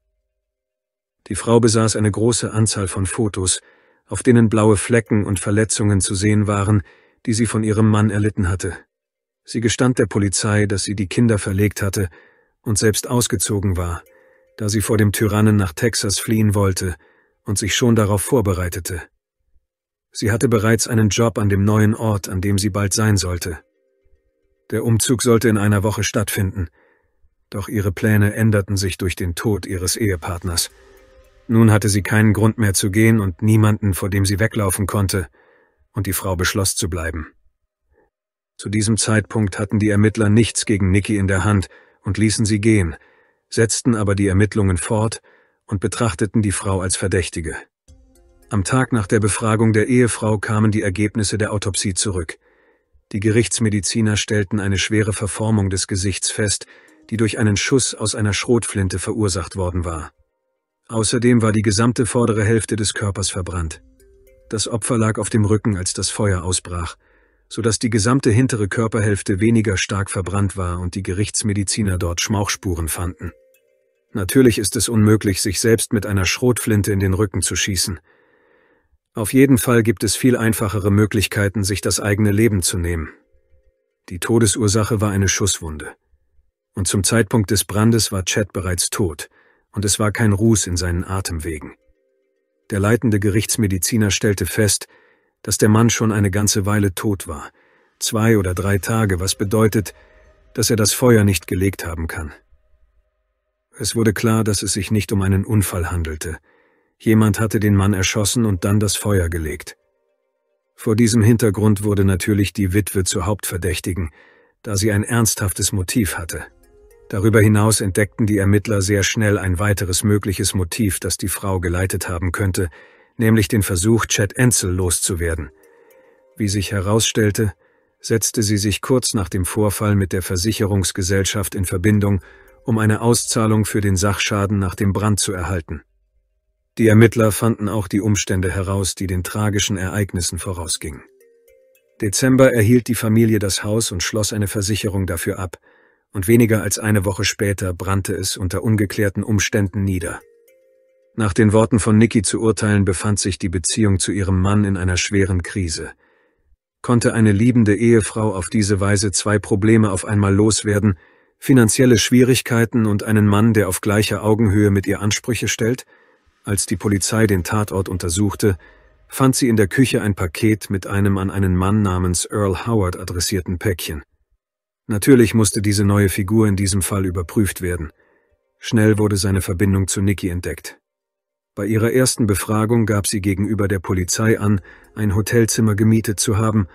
Die Frau besaß eine große Anzahl von Fotos, auf denen blaue Flecken und Verletzungen zu sehen waren, die sie von ihrem Mann erlitten hatte. Sie gestand der Polizei, dass sie die Kinder verlegt hatte und selbst ausgezogen war, da sie vor dem Tyrannen nach Texas fliehen wollte und sich schon darauf vorbereitete. Sie hatte bereits einen Job an dem neuen Ort, an dem sie bald sein sollte. Der Umzug sollte in einer Woche stattfinden, doch ihre Pläne änderten sich durch den Tod ihres Ehepartners. Nun hatte sie keinen Grund mehr zu gehen und niemanden, vor dem sie weglaufen konnte, und die Frau beschloss zu bleiben. Zu diesem Zeitpunkt hatten die Ermittler nichts gegen Nikki in der Hand und ließen sie gehen, setzten aber die Ermittlungen fort und betrachteten die Frau als Verdächtige. Am Tag nach der Befragung der Ehefrau kamen die Ergebnisse der Autopsie zurück. Die Gerichtsmediziner stellten eine schwere Verformung des Gesichts fest, die durch einen Schuss aus einer Schrotflinte verursacht worden war. Außerdem war die gesamte vordere Hälfte des Körpers verbrannt. Das Opfer lag auf dem Rücken, als das Feuer ausbrach, sodass die gesamte hintere Körperhälfte weniger stark verbrannt war und die Gerichtsmediziner dort Schmauchspuren fanden. Natürlich ist es unmöglich, sich selbst mit einer Schrotflinte in den Rücken zu schießen. Auf jeden Fall gibt es viel einfachere Möglichkeiten, sich das eigene Leben zu nehmen. Die Todesursache war eine Schusswunde. Und zum Zeitpunkt des Brandes war Chad bereits tot, und es war kein Ruß in seinen Atemwegen. Der leitende Gerichtsmediziner stellte fest, dass der Mann schon eine ganze Weile tot war, zwei oder drei Tage, was bedeutet, dass er das Feuer nicht gelegt haben kann. Es wurde klar, dass es sich nicht um einen Unfall handelte. Jemand hatte den Mann erschossen und dann das Feuer gelegt. Vor diesem Hintergrund wurde natürlich die Witwe zur Hauptverdächtigen, da sie ein ernsthaftes Motiv hatte. Darüber hinaus entdeckten die Ermittler sehr schnell ein weiteres mögliches Motiv, das die Frau geleitet haben könnte, nämlich den Versuch, Chad Enzel loszuwerden. Wie sich herausstellte, setzte sie sich kurz nach dem Vorfall mit der Versicherungsgesellschaft in Verbindung um eine Auszahlung für den Sachschaden nach dem Brand zu erhalten. Die Ermittler fanden auch die Umstände heraus, die den tragischen Ereignissen vorausgingen. Dezember erhielt die Familie das Haus und schloss eine Versicherung dafür ab, und weniger als eine Woche später brannte es unter ungeklärten Umständen nieder. Nach den Worten von Nikki zu urteilen, befand sich die Beziehung zu ihrem Mann in einer schweren Krise. Konnte eine liebende Ehefrau auf diese Weise zwei Probleme auf einmal loswerden, finanzielle Schwierigkeiten und einen Mann, der auf gleicher Augenhöhe mit ihr Ansprüche stellt? Als die Polizei den Tatort untersuchte, fand sie in der Küche ein Paket mit einem an einen Mann namens Earl Howard adressierten Päckchen. Natürlich musste diese neue Figur in diesem Fall überprüft werden. Schnell wurde seine Verbindung zu Nikki entdeckt. Bei ihrer ersten Befragung gab sie gegenüber der Polizei an, ein Hotelzimmer gemietet zu haben,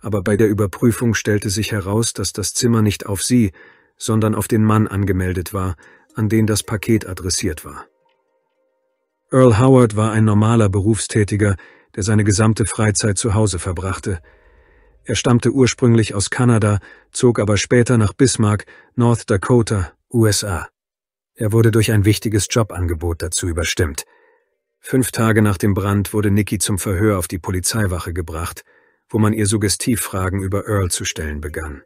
aber bei der Überprüfung stellte sich heraus, dass das Zimmer nicht auf sie, sondern auf den Mann angemeldet war, an den das Paket adressiert war. Earl Howard war ein normaler Berufstätiger, der seine gesamte Freizeit zu Hause verbrachte. Er stammte ursprünglich aus Kanada, zog aber später nach Bismarck, North Dakota, USA. Er wurde durch ein wichtiges Jobangebot dazu überstimmt. Fünf Tage nach dem Brand wurde Nikki zum Verhör auf die Polizeiwache gebracht, wo man ihr Suggestivfragen über Earl zu stellen begann.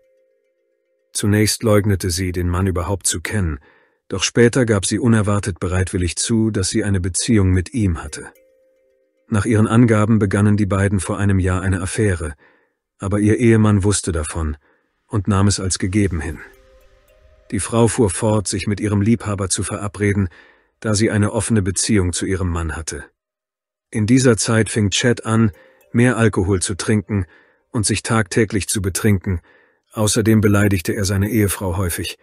Zunächst leugnete sie, den Mann überhaupt zu kennen, doch später gab sie unerwartet bereitwillig zu, dass sie eine Beziehung mit ihm hatte. Nach ihren Angaben begannen die beiden vor einem Jahr eine Affäre, aber ihr Ehemann wusste davon und nahm es als gegeben hin. Die Frau fuhr fort, sich mit ihrem Liebhaber zu verabreden, da sie eine offene Beziehung zu ihrem Mann hatte. In dieser Zeit fing Chad an, mehr Alkohol zu trinken und sich tagtäglich zu betrinken, Außerdem beleidigte er seine Ehefrau häufig.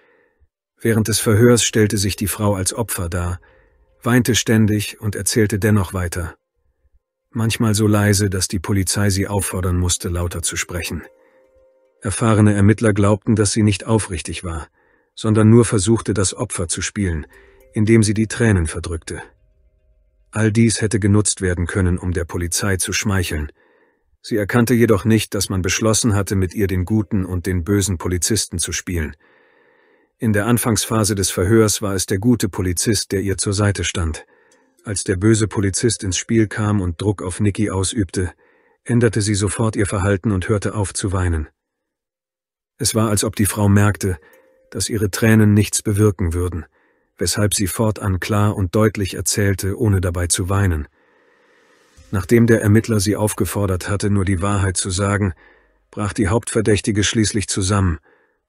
Während des Verhörs stellte sich die Frau als Opfer dar, weinte ständig und erzählte dennoch weiter. Manchmal so leise, dass die Polizei sie auffordern musste, lauter zu sprechen. Erfahrene Ermittler glaubten, dass sie nicht aufrichtig war, sondern nur versuchte, das Opfer zu spielen, indem sie die Tränen verdrückte. All dies hätte genutzt werden können, um der Polizei zu schmeicheln – Sie erkannte jedoch nicht, dass man beschlossen hatte, mit ihr den guten und den bösen Polizisten zu spielen. In der Anfangsphase des Verhörs war es der gute Polizist, der ihr zur Seite stand. Als der böse Polizist ins Spiel kam und Druck auf Nikki ausübte, änderte sie sofort ihr Verhalten und hörte auf zu weinen. Es war, als ob die Frau merkte, dass ihre Tränen nichts bewirken würden, weshalb sie fortan klar und deutlich erzählte, ohne dabei zu weinen. Nachdem der Ermittler sie aufgefordert hatte, nur die Wahrheit zu sagen, brach die Hauptverdächtige schließlich zusammen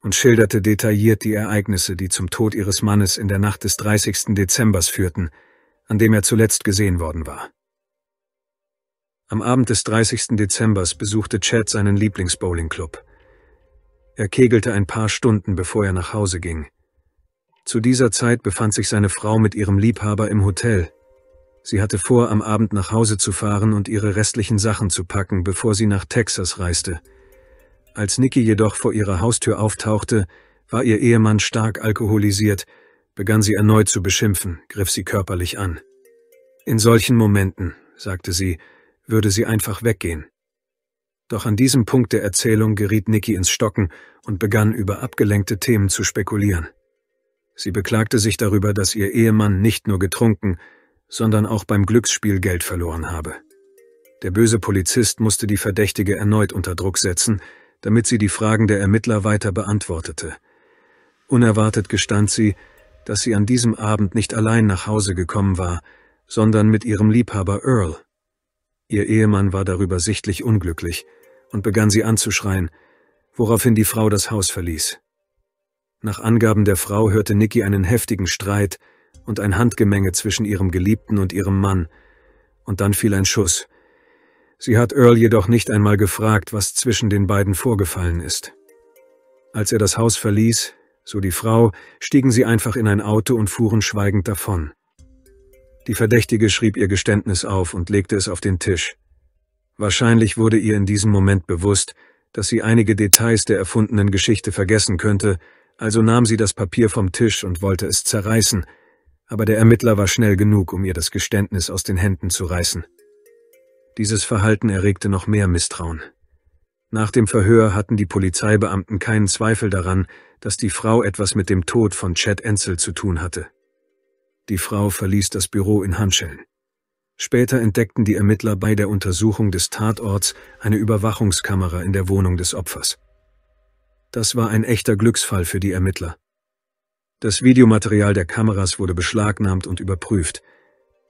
und schilderte detailliert die Ereignisse, die zum Tod ihres Mannes in der Nacht des 30. Dezembers führten, an dem er zuletzt gesehen worden war. Am Abend des 30. Dezembers besuchte Chad seinen Lieblingsbowlingclub. Er kegelte ein paar Stunden, bevor er nach Hause ging. Zu dieser Zeit befand sich seine Frau mit ihrem Liebhaber im Hotel, Sie hatte vor, am Abend nach Hause zu fahren und ihre restlichen Sachen zu packen, bevor sie nach Texas reiste. Als Nikki jedoch vor ihrer Haustür auftauchte, war ihr Ehemann stark alkoholisiert, begann sie erneut zu beschimpfen, griff sie körperlich an. In solchen Momenten, sagte sie, würde sie einfach weggehen. Doch an diesem Punkt der Erzählung geriet Nikki ins Stocken und begann über abgelenkte Themen zu spekulieren. Sie beklagte sich darüber, dass ihr Ehemann nicht nur getrunken, sondern auch beim Glücksspiel Geld verloren habe. Der böse Polizist musste die Verdächtige erneut unter Druck setzen, damit sie die Fragen der Ermittler weiter beantwortete. Unerwartet gestand sie, dass sie an diesem Abend nicht allein nach Hause gekommen war, sondern mit ihrem Liebhaber Earl. Ihr Ehemann war darüber sichtlich unglücklich und begann sie anzuschreien, woraufhin die Frau das Haus verließ. Nach Angaben der Frau hörte Nicky einen heftigen Streit und ein Handgemenge zwischen ihrem Geliebten und ihrem Mann, und dann fiel ein Schuss. Sie hat Earl jedoch nicht einmal gefragt, was zwischen den beiden vorgefallen ist. Als er das Haus verließ, so die Frau, stiegen sie einfach in ein Auto und fuhren schweigend davon. Die Verdächtige schrieb ihr Geständnis auf und legte es auf den Tisch. Wahrscheinlich wurde ihr in diesem Moment bewusst, dass sie einige Details der erfundenen Geschichte vergessen könnte, also nahm sie das Papier vom Tisch und wollte es zerreißen, aber der Ermittler war schnell genug, um ihr das Geständnis aus den Händen zu reißen. Dieses Verhalten erregte noch mehr Misstrauen. Nach dem Verhör hatten die Polizeibeamten keinen Zweifel daran, dass die Frau etwas mit dem Tod von Chad Enzel zu tun hatte. Die Frau verließ das Büro in Handschellen. Später entdeckten die Ermittler bei der Untersuchung des Tatorts eine Überwachungskamera in der Wohnung des Opfers. Das war ein echter Glücksfall für die Ermittler. Das Videomaterial der Kameras wurde beschlagnahmt und überprüft.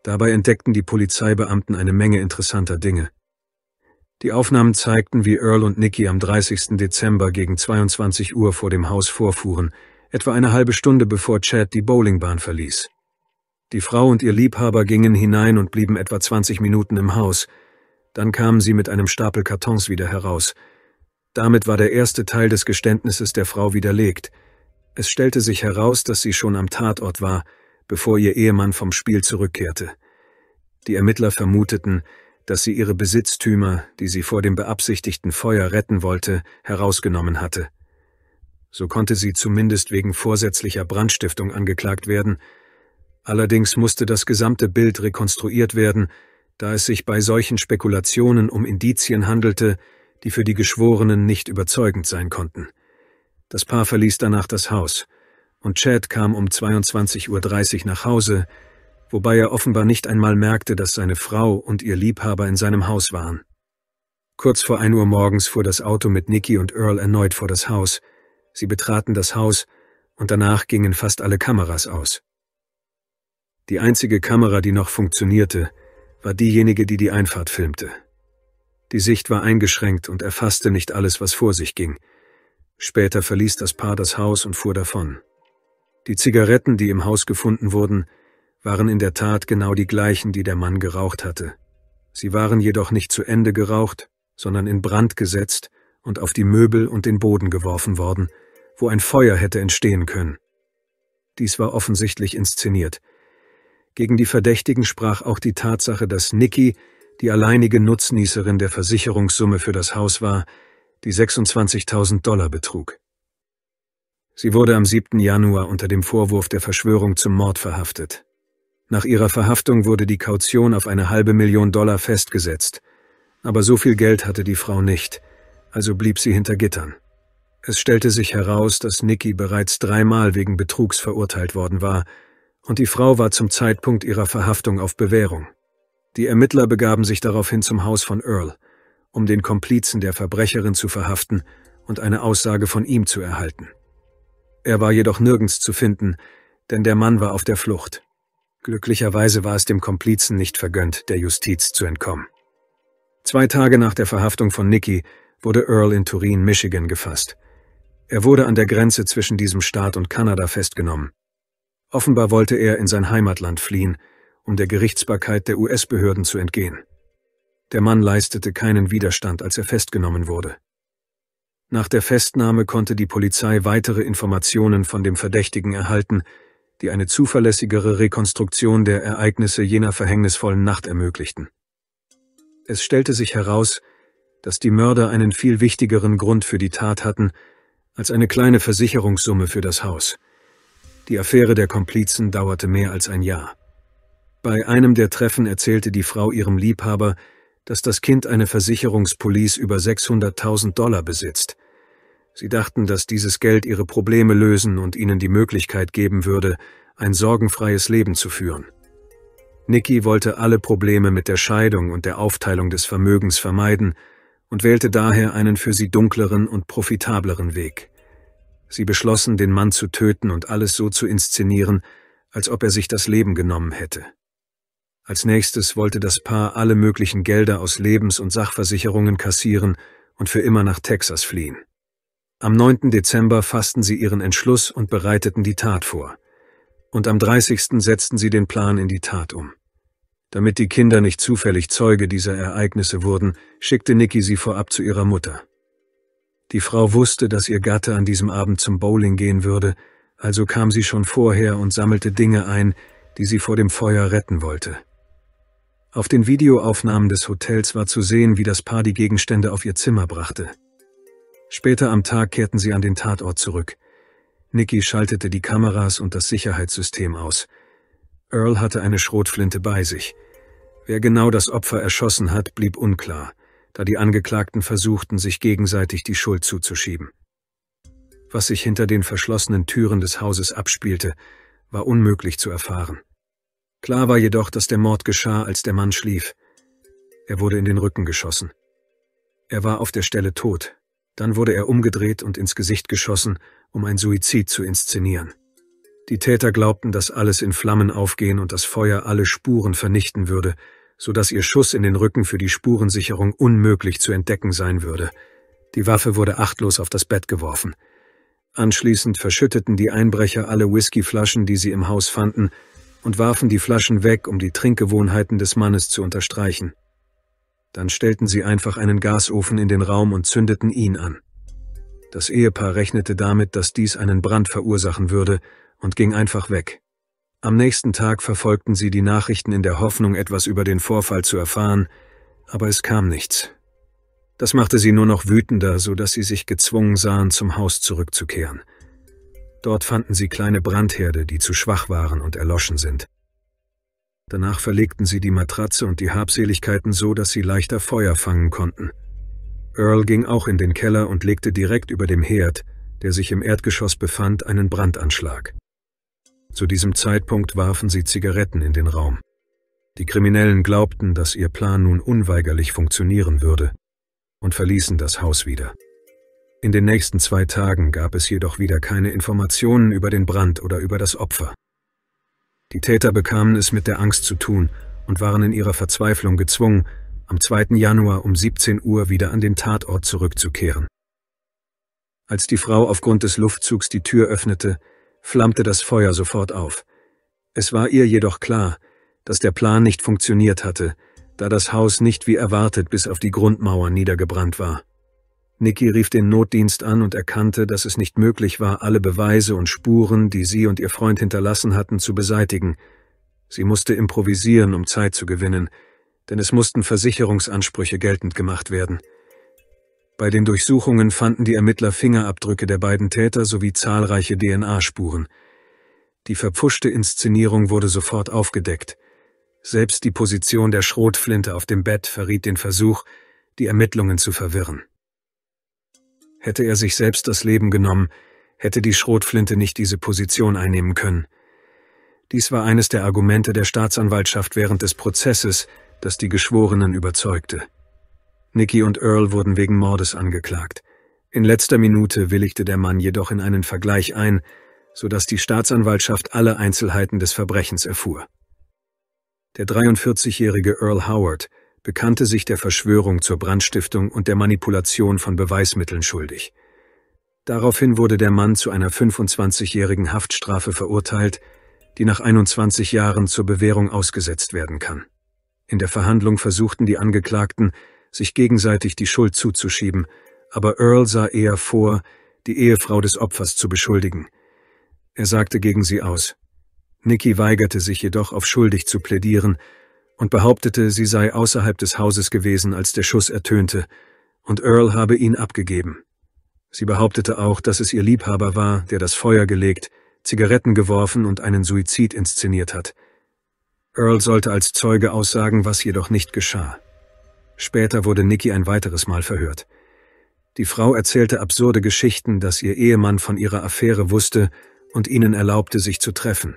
Dabei entdeckten die Polizeibeamten eine Menge interessanter Dinge. Die Aufnahmen zeigten, wie Earl und Nikki am 30. Dezember gegen 22 Uhr vor dem Haus vorfuhren, etwa eine halbe Stunde bevor Chad die Bowlingbahn verließ. Die Frau und ihr Liebhaber gingen hinein und blieben etwa 20 Minuten im Haus. Dann kamen sie mit einem Stapel Kartons wieder heraus. Damit war der erste Teil des Geständnisses der Frau widerlegt – es stellte sich heraus, dass sie schon am Tatort war, bevor ihr Ehemann vom Spiel zurückkehrte. Die Ermittler vermuteten, dass sie ihre Besitztümer, die sie vor dem beabsichtigten Feuer retten wollte, herausgenommen hatte. So konnte sie zumindest wegen vorsätzlicher Brandstiftung angeklagt werden. Allerdings musste das gesamte Bild rekonstruiert werden, da es sich bei solchen Spekulationen um Indizien handelte, die für die Geschworenen nicht überzeugend sein konnten. Das Paar verließ danach das Haus und Chad kam um 22.30 Uhr nach Hause, wobei er offenbar nicht einmal merkte, dass seine Frau und ihr Liebhaber in seinem Haus waren. Kurz vor 1 Uhr morgens fuhr das Auto mit Nikki und Earl erneut vor das Haus. Sie betraten das Haus und danach gingen fast alle Kameras aus. Die einzige Kamera, die noch funktionierte, war diejenige, die die Einfahrt filmte. Die Sicht war eingeschränkt und erfasste nicht alles, was vor sich ging – Später verließ das Paar das Haus und fuhr davon. Die Zigaretten, die im Haus gefunden wurden, waren in der Tat genau die gleichen, die der Mann geraucht hatte. Sie waren jedoch nicht zu Ende geraucht, sondern in Brand gesetzt und auf die Möbel und den Boden geworfen worden, wo ein Feuer hätte entstehen können. Dies war offensichtlich inszeniert. Gegen die Verdächtigen sprach auch die Tatsache, dass Nikki, die alleinige Nutznießerin der Versicherungssumme für das Haus war, die 26.000 Dollar betrug. Sie wurde am 7. Januar unter dem Vorwurf der Verschwörung zum Mord verhaftet. Nach ihrer Verhaftung wurde die Kaution auf eine halbe Million Dollar festgesetzt, aber so viel Geld hatte die Frau nicht, also blieb sie hinter Gittern. Es stellte sich heraus, dass Nikki bereits dreimal wegen Betrugs verurteilt worden war, und die Frau war zum Zeitpunkt ihrer Verhaftung auf Bewährung. Die Ermittler begaben sich daraufhin zum Haus von Earl um den Komplizen der Verbrecherin zu verhaften und eine Aussage von ihm zu erhalten. Er war jedoch nirgends zu finden, denn der Mann war auf der Flucht. Glücklicherweise war es dem Komplizen nicht vergönnt, der Justiz zu entkommen. Zwei Tage nach der Verhaftung von Nicky wurde Earl in Turin, Michigan gefasst. Er wurde an der Grenze zwischen diesem Staat und Kanada festgenommen. Offenbar wollte er in sein Heimatland fliehen, um der Gerichtsbarkeit der US-Behörden zu entgehen. Der Mann leistete keinen Widerstand, als er festgenommen wurde. Nach der Festnahme konnte die Polizei weitere Informationen von dem Verdächtigen erhalten, die eine zuverlässigere Rekonstruktion der Ereignisse jener verhängnisvollen Nacht ermöglichten. Es stellte sich heraus, dass die Mörder einen viel wichtigeren Grund für die Tat hatten als eine kleine Versicherungssumme für das Haus. Die Affäre der Komplizen dauerte mehr als ein Jahr. Bei einem der Treffen erzählte die Frau ihrem Liebhaber, dass das Kind eine Versicherungspolice über 600.000 Dollar besitzt. Sie dachten, dass dieses Geld ihre Probleme lösen und ihnen die Möglichkeit geben würde, ein sorgenfreies Leben zu führen. Nikki wollte alle Probleme mit der Scheidung und der Aufteilung des Vermögens vermeiden und wählte daher einen für sie dunkleren und profitableren Weg. Sie beschlossen, den Mann zu töten und alles so zu inszenieren, als ob er sich das Leben genommen hätte. Als nächstes wollte das Paar alle möglichen Gelder aus Lebens- und Sachversicherungen kassieren und für immer nach Texas fliehen. Am 9. Dezember fassten sie ihren Entschluss und bereiteten die Tat vor. Und am 30. setzten sie den Plan in die Tat um. Damit die Kinder nicht zufällig Zeuge dieser Ereignisse wurden, schickte Nikki sie vorab zu ihrer Mutter. Die Frau wusste, dass ihr Gatte an diesem Abend zum Bowling gehen würde, also kam sie schon vorher und sammelte Dinge ein, die sie vor dem Feuer retten wollte. Auf den Videoaufnahmen des Hotels war zu sehen, wie das Paar die Gegenstände auf ihr Zimmer brachte. Später am Tag kehrten sie an den Tatort zurück. Nikki schaltete die Kameras und das Sicherheitssystem aus. Earl hatte eine Schrotflinte bei sich. Wer genau das Opfer erschossen hat, blieb unklar, da die Angeklagten versuchten, sich gegenseitig die Schuld zuzuschieben. Was sich hinter den verschlossenen Türen des Hauses abspielte, war unmöglich zu erfahren. Klar war jedoch, dass der Mord geschah, als der Mann schlief. Er wurde in den Rücken geschossen. Er war auf der Stelle tot. Dann wurde er umgedreht und ins Gesicht geschossen, um ein Suizid zu inszenieren. Die Täter glaubten, dass alles in Flammen aufgehen und das Feuer alle Spuren vernichten würde, so dass ihr Schuss in den Rücken für die Spurensicherung unmöglich zu entdecken sein würde. Die Waffe wurde achtlos auf das Bett geworfen. Anschließend verschütteten die Einbrecher alle Whiskyflaschen, die sie im Haus fanden, und warfen die Flaschen weg, um die Trinkgewohnheiten des Mannes zu unterstreichen. Dann stellten sie einfach einen Gasofen in den Raum und zündeten ihn an. Das Ehepaar rechnete damit, dass dies einen Brand verursachen würde, und ging einfach weg. Am nächsten Tag verfolgten sie die Nachrichten in der Hoffnung, etwas über den Vorfall zu erfahren, aber es kam nichts. Das machte sie nur noch wütender, so dass sie sich gezwungen sahen, zum Haus zurückzukehren – Dort fanden sie kleine Brandherde, die zu schwach waren und erloschen sind. Danach verlegten sie die Matratze und die Habseligkeiten so, dass sie leichter Feuer fangen konnten. Earl ging auch in den Keller und legte direkt über dem Herd, der sich im Erdgeschoss befand, einen Brandanschlag. Zu diesem Zeitpunkt warfen sie Zigaretten in den Raum. Die Kriminellen glaubten, dass ihr Plan nun unweigerlich funktionieren würde und verließen das Haus wieder. In den nächsten zwei Tagen gab es jedoch wieder keine Informationen über den Brand oder über das Opfer. Die Täter bekamen es mit der Angst zu tun und waren in ihrer Verzweiflung gezwungen, am 2. Januar um 17 Uhr wieder an den Tatort zurückzukehren. Als die Frau aufgrund des Luftzugs die Tür öffnete, flammte das Feuer sofort auf. Es war ihr jedoch klar, dass der Plan nicht funktioniert hatte, da das Haus nicht wie erwartet bis auf die Grundmauer niedergebrannt war. Nikki rief den Notdienst an und erkannte, dass es nicht möglich war, alle Beweise und Spuren, die sie und ihr Freund hinterlassen hatten, zu beseitigen. Sie musste improvisieren, um Zeit zu gewinnen, denn es mussten Versicherungsansprüche geltend gemacht werden. Bei den Durchsuchungen fanden die Ermittler Fingerabdrücke der beiden Täter sowie zahlreiche DNA-Spuren. Die verpfuschte Inszenierung wurde sofort aufgedeckt. Selbst die Position der Schrotflinte auf dem Bett verriet den Versuch, die Ermittlungen zu verwirren. Hätte er sich selbst das Leben genommen, hätte die Schrotflinte nicht diese Position einnehmen können. Dies war eines der Argumente der Staatsanwaltschaft während des Prozesses, das die Geschworenen überzeugte. Nicky und Earl wurden wegen Mordes angeklagt. In letzter Minute willigte der Mann jedoch in einen Vergleich ein, sodass die Staatsanwaltschaft alle Einzelheiten des Verbrechens erfuhr. Der 43-jährige Earl Howard bekannte sich der Verschwörung zur Brandstiftung und der Manipulation von Beweismitteln schuldig. Daraufhin wurde der Mann zu einer 25-jährigen Haftstrafe verurteilt, die nach 21 Jahren zur Bewährung ausgesetzt werden kann. In der Verhandlung versuchten die Angeklagten, sich gegenseitig die Schuld zuzuschieben, aber Earl sah eher vor, die Ehefrau des Opfers zu beschuldigen. Er sagte gegen sie aus. Nikki weigerte sich jedoch auf schuldig zu plädieren und behauptete, sie sei außerhalb des Hauses gewesen, als der Schuss ertönte, und Earl habe ihn abgegeben. Sie behauptete auch, dass es ihr Liebhaber war, der das Feuer gelegt, Zigaretten geworfen und einen Suizid inszeniert hat. Earl sollte als Zeuge aussagen, was jedoch nicht geschah. Später wurde Nikki ein weiteres Mal verhört. Die Frau erzählte absurde Geschichten, dass ihr Ehemann von ihrer Affäre wusste und ihnen erlaubte, sich zu treffen,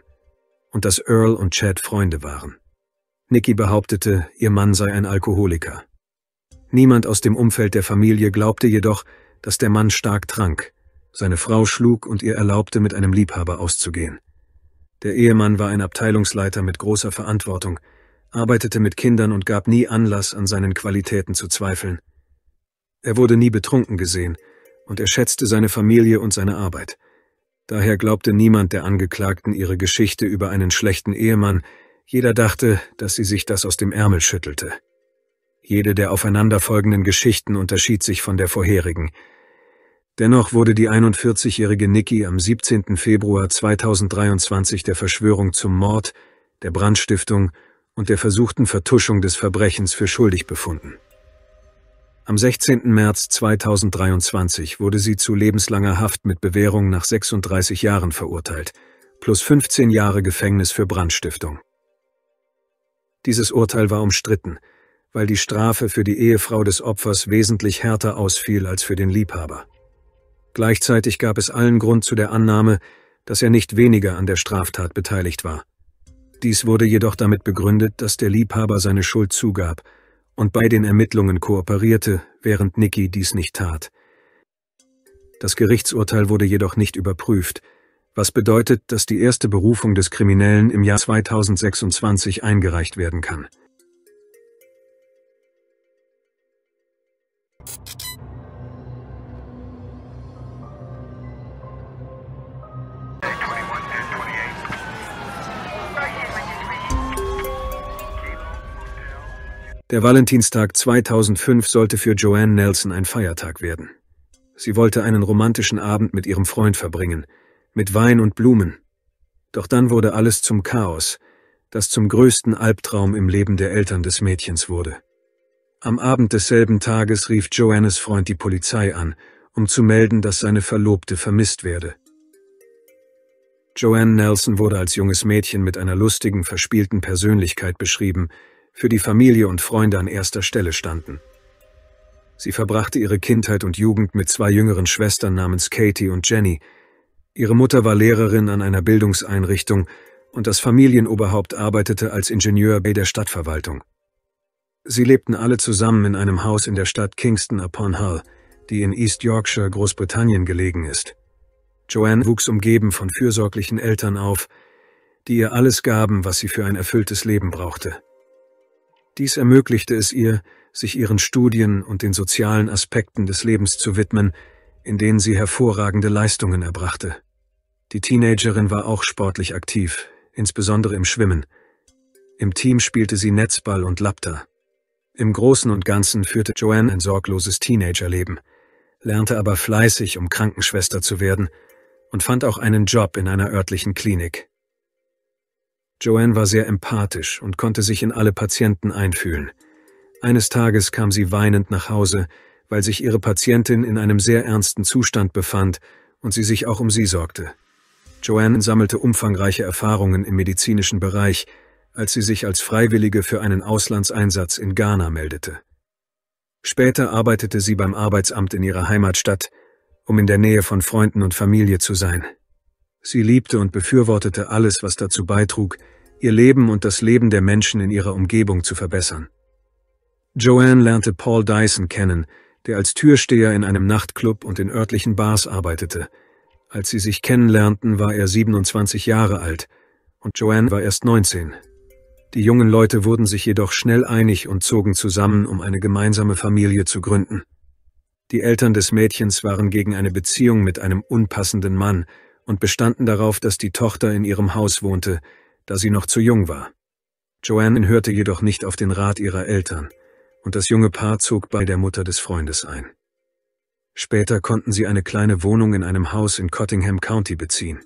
und dass Earl und Chad Freunde waren. Nikki behauptete, ihr Mann sei ein Alkoholiker. Niemand aus dem Umfeld der Familie glaubte jedoch, dass der Mann stark trank, seine Frau schlug und ihr erlaubte, mit einem Liebhaber auszugehen. Der Ehemann war ein Abteilungsleiter mit großer Verantwortung, arbeitete mit Kindern und gab nie Anlass, an seinen Qualitäten zu zweifeln. Er wurde nie betrunken gesehen, und er schätzte seine Familie und seine Arbeit. Daher glaubte niemand der Angeklagten ihre Geschichte über einen schlechten Ehemann, jeder dachte, dass sie sich das aus dem Ärmel schüttelte. Jede der aufeinanderfolgenden Geschichten unterschied sich von der vorherigen. Dennoch wurde die 41-jährige Nikki am 17. Februar 2023 der Verschwörung zum Mord, der Brandstiftung und der versuchten Vertuschung des Verbrechens für schuldig befunden. Am 16. März 2023 wurde sie zu lebenslanger Haft mit Bewährung nach 36 Jahren verurteilt, plus 15 Jahre Gefängnis für Brandstiftung. Dieses Urteil war umstritten, weil die Strafe für die Ehefrau des Opfers wesentlich härter ausfiel als für den Liebhaber. Gleichzeitig gab es allen Grund zu der Annahme, dass er nicht weniger an der Straftat beteiligt war. Dies wurde jedoch damit begründet, dass der Liebhaber seine Schuld zugab und bei den Ermittlungen kooperierte, während Nicky dies nicht tat. Das Gerichtsurteil wurde jedoch nicht überprüft, was bedeutet, dass die erste Berufung des Kriminellen im Jahr 2026 eingereicht werden kann. Der Valentinstag 2005 sollte für Joanne Nelson ein Feiertag werden. Sie wollte einen romantischen Abend mit ihrem Freund verbringen, mit Wein und Blumen. Doch dann wurde alles zum Chaos, das zum größten Albtraum im Leben der Eltern des Mädchens wurde. Am Abend desselben Tages rief Joannes Freund die Polizei an, um zu melden, dass seine Verlobte vermisst werde. Joanne Nelson wurde als junges Mädchen mit einer lustigen, verspielten Persönlichkeit beschrieben, für die Familie und Freunde an erster Stelle standen. Sie verbrachte ihre Kindheit und Jugend mit zwei jüngeren Schwestern namens Katie und Jenny, Ihre Mutter war Lehrerin an einer Bildungseinrichtung und das Familienoberhaupt arbeitete als Ingenieur bei der Stadtverwaltung. Sie lebten alle zusammen in einem Haus in der Stadt Kingston upon Hull, die in East Yorkshire, Großbritannien gelegen ist. Joanne wuchs umgeben von fürsorglichen Eltern auf, die ihr alles gaben, was sie für ein erfülltes Leben brauchte. Dies ermöglichte es ihr, sich ihren Studien und den sozialen Aspekten des Lebens zu widmen, in denen sie hervorragende Leistungen erbrachte. Die Teenagerin war auch sportlich aktiv, insbesondere im Schwimmen. Im Team spielte sie Netzball und Lapta. Im Großen und Ganzen führte Joanne ein sorgloses Teenagerleben, lernte aber fleißig, um Krankenschwester zu werden, und fand auch einen Job in einer örtlichen Klinik. Joanne war sehr empathisch und konnte sich in alle Patienten einfühlen. Eines Tages kam sie weinend nach Hause, weil sich ihre Patientin in einem sehr ernsten Zustand befand und sie sich auch um sie sorgte. Joanne sammelte umfangreiche Erfahrungen im medizinischen Bereich, als sie sich als Freiwillige für einen Auslandseinsatz in Ghana meldete. Später arbeitete sie beim Arbeitsamt in ihrer Heimatstadt, um in der Nähe von Freunden und Familie zu sein. Sie liebte und befürwortete alles, was dazu beitrug, ihr Leben und das Leben der Menschen in ihrer Umgebung zu verbessern. Joanne lernte Paul Dyson kennen, der als Türsteher in einem Nachtclub und in örtlichen Bars arbeitete. Als sie sich kennenlernten, war er 27 Jahre alt und Joanne war erst 19. Die jungen Leute wurden sich jedoch schnell einig und zogen zusammen, um eine gemeinsame Familie zu gründen. Die Eltern des Mädchens waren gegen eine Beziehung mit einem unpassenden Mann und bestanden darauf, dass die Tochter in ihrem Haus wohnte, da sie noch zu jung war. Joanne hörte jedoch nicht auf den Rat ihrer Eltern und das junge Paar zog bei der Mutter des Freundes ein. Später konnten sie eine kleine Wohnung in einem Haus in Cottingham County beziehen.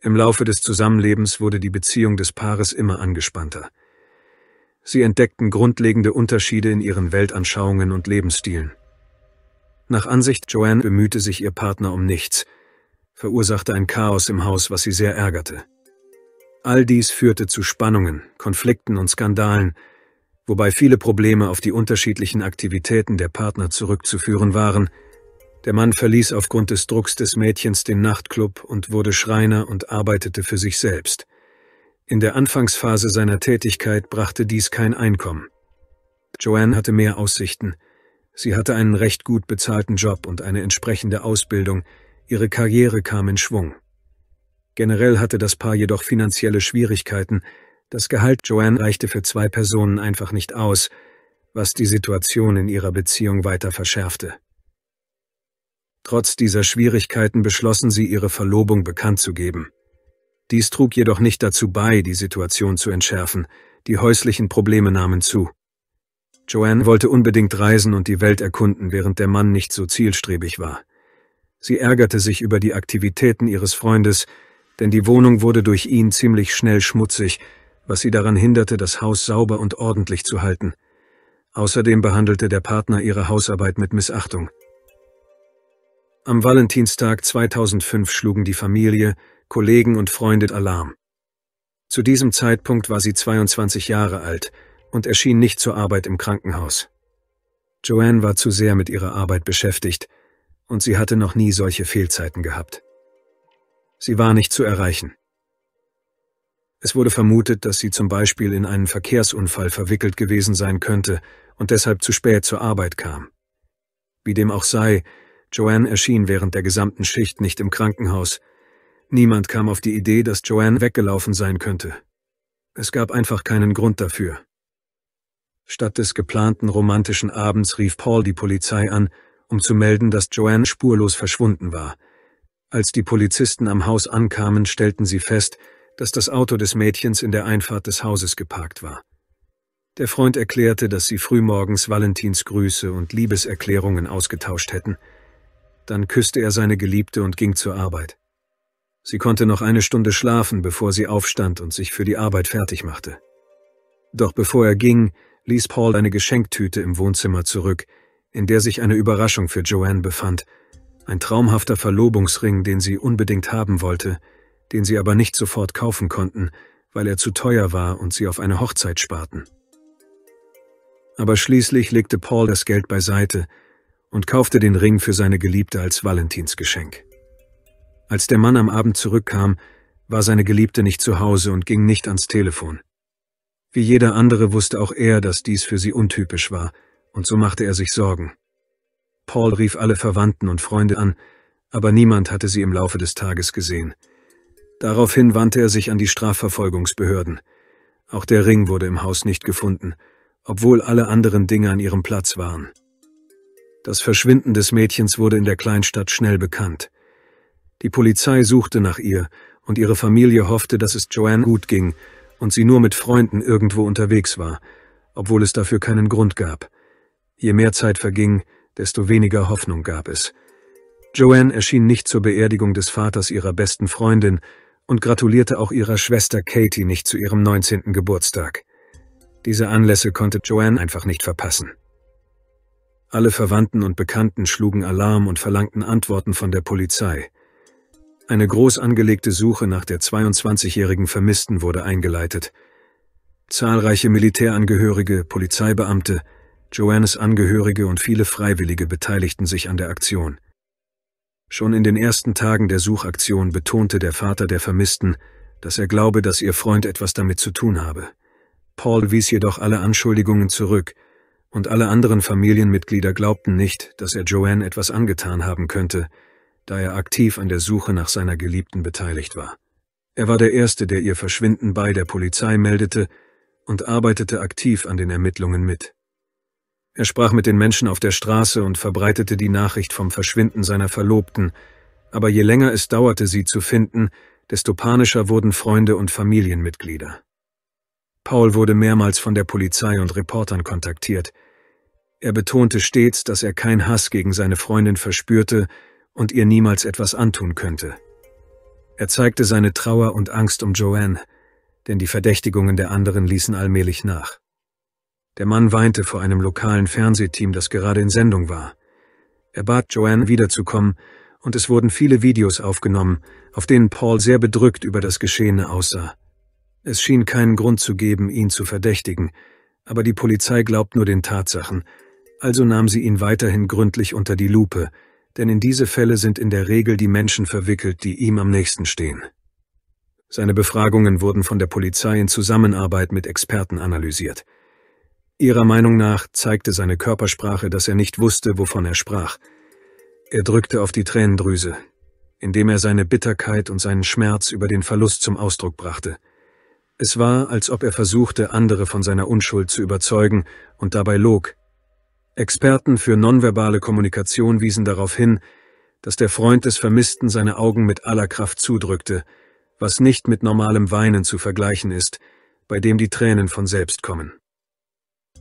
Im Laufe des Zusammenlebens wurde die Beziehung des Paares immer angespannter. Sie entdeckten grundlegende Unterschiede in ihren Weltanschauungen und Lebensstilen. Nach Ansicht Joanne bemühte sich ihr Partner um nichts, verursachte ein Chaos im Haus, was sie sehr ärgerte. All dies führte zu Spannungen, Konflikten und Skandalen, wobei viele Probleme auf die unterschiedlichen Aktivitäten der Partner zurückzuführen waren. Der Mann verließ aufgrund des Drucks des Mädchens den Nachtclub und wurde Schreiner und arbeitete für sich selbst. In der Anfangsphase seiner Tätigkeit brachte dies kein Einkommen. Joanne hatte mehr Aussichten. Sie hatte einen recht gut bezahlten Job und eine entsprechende Ausbildung, ihre Karriere kam in Schwung. Generell hatte das Paar jedoch finanzielle Schwierigkeiten, das Gehalt Joanne reichte für zwei Personen einfach nicht aus, was die Situation in ihrer Beziehung weiter verschärfte. Trotz dieser Schwierigkeiten beschlossen sie, ihre Verlobung bekannt zu geben. Dies trug jedoch nicht dazu bei, die Situation zu entschärfen, die häuslichen Probleme nahmen zu. Joanne wollte unbedingt reisen und die Welt erkunden, während der Mann nicht so zielstrebig war. Sie ärgerte sich über die Aktivitäten ihres Freundes, denn die Wohnung wurde durch ihn ziemlich schnell schmutzig was sie daran hinderte, das Haus sauber und ordentlich zu halten. Außerdem behandelte der Partner ihre Hausarbeit mit Missachtung. Am Valentinstag 2005 schlugen die Familie, Kollegen und Freunde Alarm. Zu diesem Zeitpunkt war sie 22 Jahre alt und erschien nicht zur Arbeit im Krankenhaus. Joanne war zu sehr mit ihrer Arbeit beschäftigt und sie hatte noch nie solche Fehlzeiten gehabt. Sie war nicht zu erreichen. Es wurde vermutet, dass sie zum Beispiel in einen Verkehrsunfall verwickelt gewesen sein könnte und deshalb zu spät zur Arbeit kam. Wie dem auch sei, Joanne erschien während der gesamten Schicht nicht im Krankenhaus. Niemand kam auf die Idee, dass Joanne weggelaufen sein könnte. Es gab einfach keinen Grund dafür. Statt des geplanten romantischen Abends rief Paul die Polizei an, um zu melden, dass Joanne spurlos verschwunden war. Als die Polizisten am Haus ankamen, stellten sie fest, dass das Auto des Mädchens in der Einfahrt des Hauses geparkt war. Der Freund erklärte, dass sie frühmorgens Valentins Grüße und Liebeserklärungen ausgetauscht hätten. Dann küsste er seine Geliebte und ging zur Arbeit. Sie konnte noch eine Stunde schlafen, bevor sie aufstand und sich für die Arbeit fertig machte. Doch bevor er ging, ließ Paul eine Geschenktüte im Wohnzimmer zurück, in der sich eine Überraschung für Joanne befand, ein traumhafter Verlobungsring, den sie unbedingt haben wollte, den sie aber nicht sofort kaufen konnten, weil er zu teuer war und sie auf eine Hochzeit sparten. Aber schließlich legte Paul das Geld beiseite und kaufte den Ring für seine Geliebte als Valentinsgeschenk. Als der Mann am Abend zurückkam, war seine Geliebte nicht zu Hause und ging nicht ans Telefon. Wie jeder andere wusste auch er, dass dies für sie untypisch war, und so machte er sich Sorgen. Paul rief alle Verwandten und Freunde an, aber niemand hatte sie im Laufe des Tages gesehen. Daraufhin wandte er sich an die Strafverfolgungsbehörden. Auch der Ring wurde im Haus nicht gefunden, obwohl alle anderen Dinge an ihrem Platz waren. Das Verschwinden des Mädchens wurde in der Kleinstadt schnell bekannt. Die Polizei suchte nach ihr und ihre Familie hoffte, dass es Joanne gut ging und sie nur mit Freunden irgendwo unterwegs war, obwohl es dafür keinen Grund gab. Je mehr Zeit verging, desto weniger Hoffnung gab es. Joanne erschien nicht zur Beerdigung des Vaters ihrer besten Freundin, und gratulierte auch ihrer Schwester Katie nicht zu ihrem 19. Geburtstag. Diese Anlässe konnte Joanne einfach nicht verpassen. Alle Verwandten und Bekannten schlugen Alarm und verlangten Antworten von der Polizei. Eine groß angelegte Suche nach der 22-jährigen Vermissten wurde eingeleitet. Zahlreiche Militärangehörige, Polizeibeamte, Joannes Angehörige und viele Freiwillige beteiligten sich an der Aktion. Schon in den ersten Tagen der Suchaktion betonte der Vater der Vermissten, dass er glaube, dass ihr Freund etwas damit zu tun habe. Paul wies jedoch alle Anschuldigungen zurück, und alle anderen Familienmitglieder glaubten nicht, dass er Joanne etwas angetan haben könnte, da er aktiv an der Suche nach seiner Geliebten beteiligt war. Er war der Erste, der ihr Verschwinden bei der Polizei meldete und arbeitete aktiv an den Ermittlungen mit. Er sprach mit den Menschen auf der Straße und verbreitete die Nachricht vom Verschwinden seiner Verlobten, aber je länger es dauerte, sie zu finden, desto panischer wurden Freunde und Familienmitglieder. Paul wurde mehrmals von der Polizei und Reportern kontaktiert. Er betonte stets, dass er keinen Hass gegen seine Freundin verspürte und ihr niemals etwas antun könnte. Er zeigte seine Trauer und Angst um Joanne, denn die Verdächtigungen der anderen ließen allmählich nach. Der Mann weinte vor einem lokalen Fernsehteam, das gerade in Sendung war. Er bat Joanne wiederzukommen, und es wurden viele Videos aufgenommen, auf denen Paul sehr bedrückt über das Geschehene aussah. Es schien keinen Grund zu geben, ihn zu verdächtigen, aber die Polizei glaubt nur den Tatsachen, also nahm sie ihn weiterhin gründlich unter die Lupe, denn in diese Fälle sind in der Regel die Menschen verwickelt, die ihm am nächsten stehen. Seine Befragungen wurden von der Polizei in Zusammenarbeit mit Experten analysiert. Ihrer Meinung nach zeigte seine Körpersprache, dass er nicht wusste, wovon er sprach. Er drückte auf die Tränendrüse, indem er seine Bitterkeit und seinen Schmerz über den Verlust zum Ausdruck brachte. Es war, als ob er versuchte, andere von seiner Unschuld zu überzeugen und dabei log. Experten für nonverbale Kommunikation wiesen darauf hin, dass der Freund des Vermissten seine Augen mit aller Kraft zudrückte, was nicht mit normalem Weinen zu vergleichen ist, bei dem die Tränen von selbst kommen.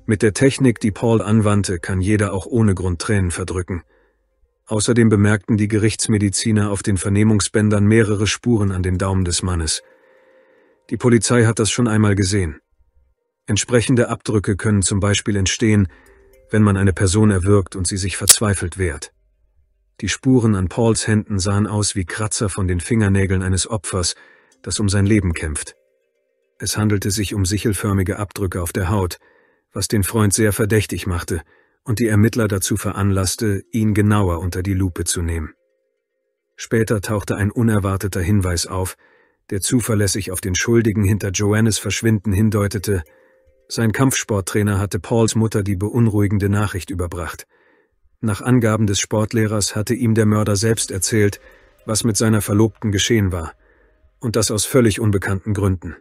Mit der Technik, die Paul anwandte, kann jeder auch ohne Grund Tränen verdrücken. Außerdem bemerkten die Gerichtsmediziner auf den Vernehmungsbändern mehrere Spuren an den Daumen des Mannes. Die Polizei hat das schon einmal gesehen. Entsprechende Abdrücke können zum Beispiel entstehen, wenn man eine Person erwürgt und sie sich verzweifelt wehrt. Die Spuren an Pauls Händen sahen aus wie Kratzer von den Fingernägeln eines Opfers, das um sein Leben kämpft. Es handelte sich um sichelförmige Abdrücke auf der Haut, was den Freund sehr verdächtig machte und die Ermittler dazu veranlasste, ihn genauer unter die Lupe zu nehmen. Später tauchte ein unerwarteter Hinweis auf, der zuverlässig auf den Schuldigen hinter Joannes Verschwinden hindeutete. Sein Kampfsporttrainer hatte Pauls Mutter die beunruhigende Nachricht überbracht. Nach Angaben des Sportlehrers hatte ihm der Mörder selbst erzählt, was mit seiner Verlobten geschehen war, und das aus völlig unbekannten Gründen.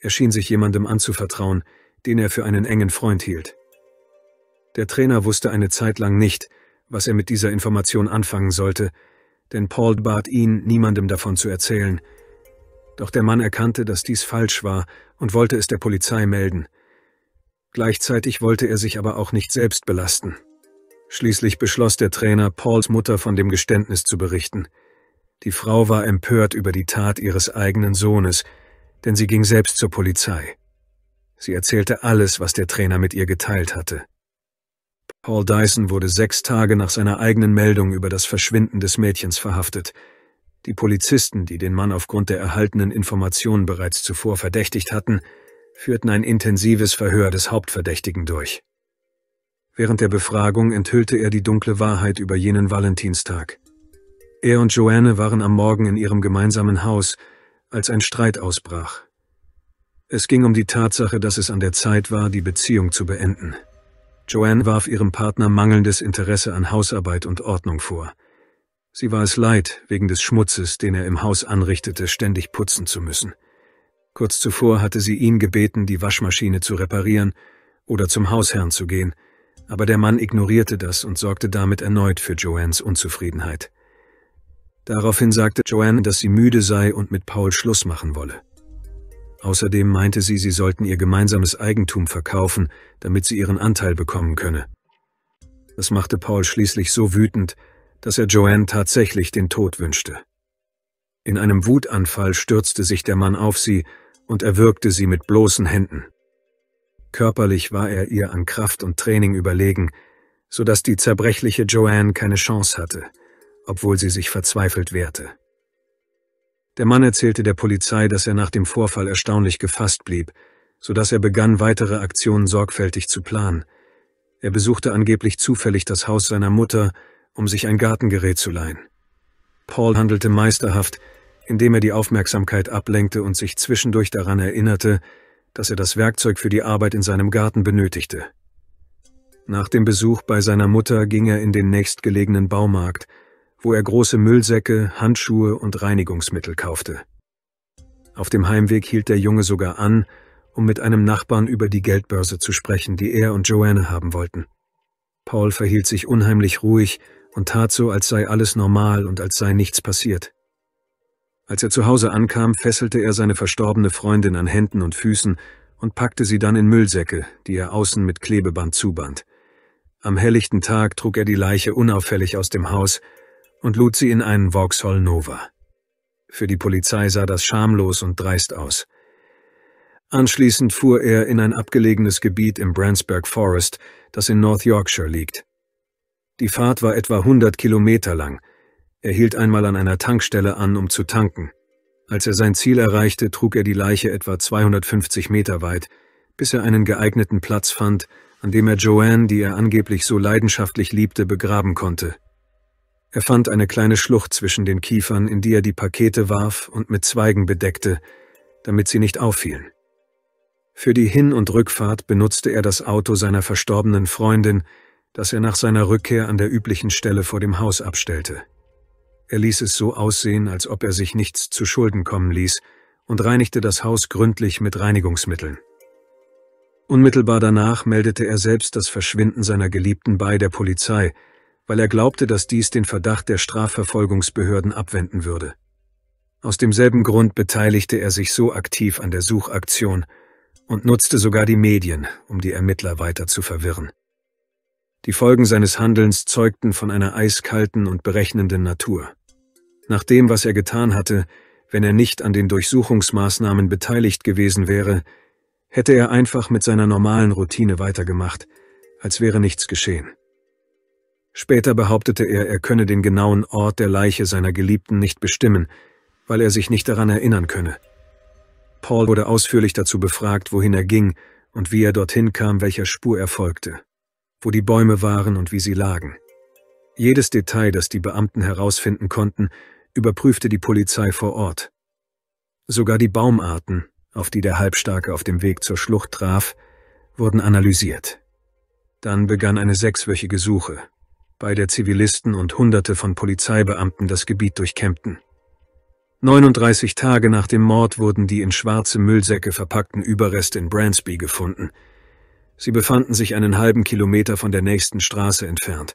Er schien sich jemandem anzuvertrauen, den er für einen engen Freund hielt. Der Trainer wusste eine Zeit lang nicht, was er mit dieser Information anfangen sollte, denn Paul bat ihn, niemandem davon zu erzählen. Doch der Mann erkannte, dass dies falsch war und wollte es der Polizei melden. Gleichzeitig wollte er sich aber auch nicht selbst belasten. Schließlich beschloss der Trainer, Pauls Mutter von dem Geständnis zu berichten. Die Frau war empört über die Tat ihres eigenen Sohnes, denn sie ging selbst zur Polizei. Sie erzählte alles, was der Trainer mit ihr geteilt hatte. Paul Dyson wurde sechs Tage nach seiner eigenen Meldung über das Verschwinden des Mädchens verhaftet. Die Polizisten, die den Mann aufgrund der erhaltenen Informationen bereits zuvor verdächtigt hatten, führten ein intensives Verhör des Hauptverdächtigen durch. Während der Befragung enthüllte er die dunkle Wahrheit über jenen Valentinstag. Er und Joanne waren am Morgen in ihrem gemeinsamen Haus, als ein Streit ausbrach. Es ging um die Tatsache, dass es an der Zeit war, die Beziehung zu beenden. Joanne warf ihrem Partner mangelndes Interesse an Hausarbeit und Ordnung vor. Sie war es leid, wegen des Schmutzes, den er im Haus anrichtete, ständig putzen zu müssen. Kurz zuvor hatte sie ihn gebeten, die Waschmaschine zu reparieren oder zum Hausherrn zu gehen, aber der Mann ignorierte das und sorgte damit erneut für Joannes Unzufriedenheit. Daraufhin sagte Joanne, dass sie müde sei und mit Paul Schluss machen wolle. Außerdem meinte sie, sie sollten ihr gemeinsames Eigentum verkaufen, damit sie ihren Anteil bekommen könne. Das machte Paul schließlich so wütend, dass er Joanne tatsächlich den Tod wünschte. In einem Wutanfall stürzte sich der Mann auf sie und erwürgte sie mit bloßen Händen. Körperlich war er ihr an Kraft und Training überlegen, so dass die zerbrechliche Joanne keine Chance hatte, obwohl sie sich verzweifelt wehrte. Der Mann erzählte der Polizei, dass er nach dem Vorfall erstaunlich gefasst blieb, so dass er begann, weitere Aktionen sorgfältig zu planen. Er besuchte angeblich zufällig das Haus seiner Mutter, um sich ein Gartengerät zu leihen. Paul handelte meisterhaft, indem er die Aufmerksamkeit ablenkte und sich zwischendurch daran erinnerte, dass er das Werkzeug für die Arbeit in seinem Garten benötigte. Nach dem Besuch bei seiner Mutter ging er in den nächstgelegenen Baumarkt, wo er große Müllsäcke, Handschuhe und Reinigungsmittel kaufte. Auf dem Heimweg hielt der Junge sogar an, um mit einem Nachbarn über die Geldbörse zu sprechen, die er und Joanne haben wollten. Paul verhielt sich unheimlich ruhig und tat so, als sei alles normal und als sei nichts passiert. Als er zu Hause ankam, fesselte er seine verstorbene Freundin an Händen und Füßen und packte sie dann in Müllsäcke, die er außen mit Klebeband zuband. Am helllichten Tag trug er die Leiche unauffällig aus dem Haus und lud sie in einen Vauxhall Nova. Für die Polizei sah das schamlos und dreist aus. Anschließend fuhr er in ein abgelegenes Gebiet im Brandsburg Forest, das in North Yorkshire liegt. Die Fahrt war etwa 100 Kilometer lang. Er hielt einmal an einer Tankstelle an, um zu tanken. Als er sein Ziel erreichte, trug er die Leiche etwa 250 Meter weit, bis er einen geeigneten Platz fand, an dem er Joanne, die er angeblich so leidenschaftlich liebte, begraben konnte. Er fand eine kleine Schlucht zwischen den Kiefern, in die er die Pakete warf und mit Zweigen bedeckte, damit sie nicht auffielen. Für die Hin- und Rückfahrt benutzte er das Auto seiner verstorbenen Freundin, das er nach seiner Rückkehr an der üblichen Stelle vor dem Haus abstellte. Er ließ es so aussehen, als ob er sich nichts zu Schulden kommen ließ, und reinigte das Haus gründlich mit Reinigungsmitteln. Unmittelbar danach meldete er selbst das Verschwinden seiner Geliebten bei der Polizei, weil er glaubte, dass dies den Verdacht der Strafverfolgungsbehörden abwenden würde. Aus demselben Grund beteiligte er sich so aktiv an der Suchaktion und nutzte sogar die Medien, um die Ermittler weiter zu verwirren. Die Folgen seines Handelns zeugten von einer eiskalten und berechnenden Natur. Nach dem, was er getan hatte, wenn er nicht an den Durchsuchungsmaßnahmen beteiligt gewesen wäre, hätte er einfach mit seiner normalen Routine weitergemacht, als wäre nichts geschehen. Später behauptete er, er könne den genauen Ort der Leiche seiner Geliebten nicht bestimmen, weil er sich nicht daran erinnern könne. Paul wurde ausführlich dazu befragt, wohin er ging und wie er dorthin kam, welcher Spur er folgte, wo die Bäume waren und wie sie lagen. Jedes Detail, das die Beamten herausfinden konnten, überprüfte die Polizei vor Ort. Sogar die Baumarten, auf die der Halbstarke auf dem Weg zur Schlucht traf, wurden analysiert. Dann begann eine sechswöchige Suche, bei der Zivilisten und Hunderte von Polizeibeamten das Gebiet durchkämmten. 39 Tage nach dem Mord wurden die in schwarze Müllsäcke verpackten Überreste in Bransby gefunden. Sie befanden sich einen halben Kilometer von der nächsten Straße entfernt.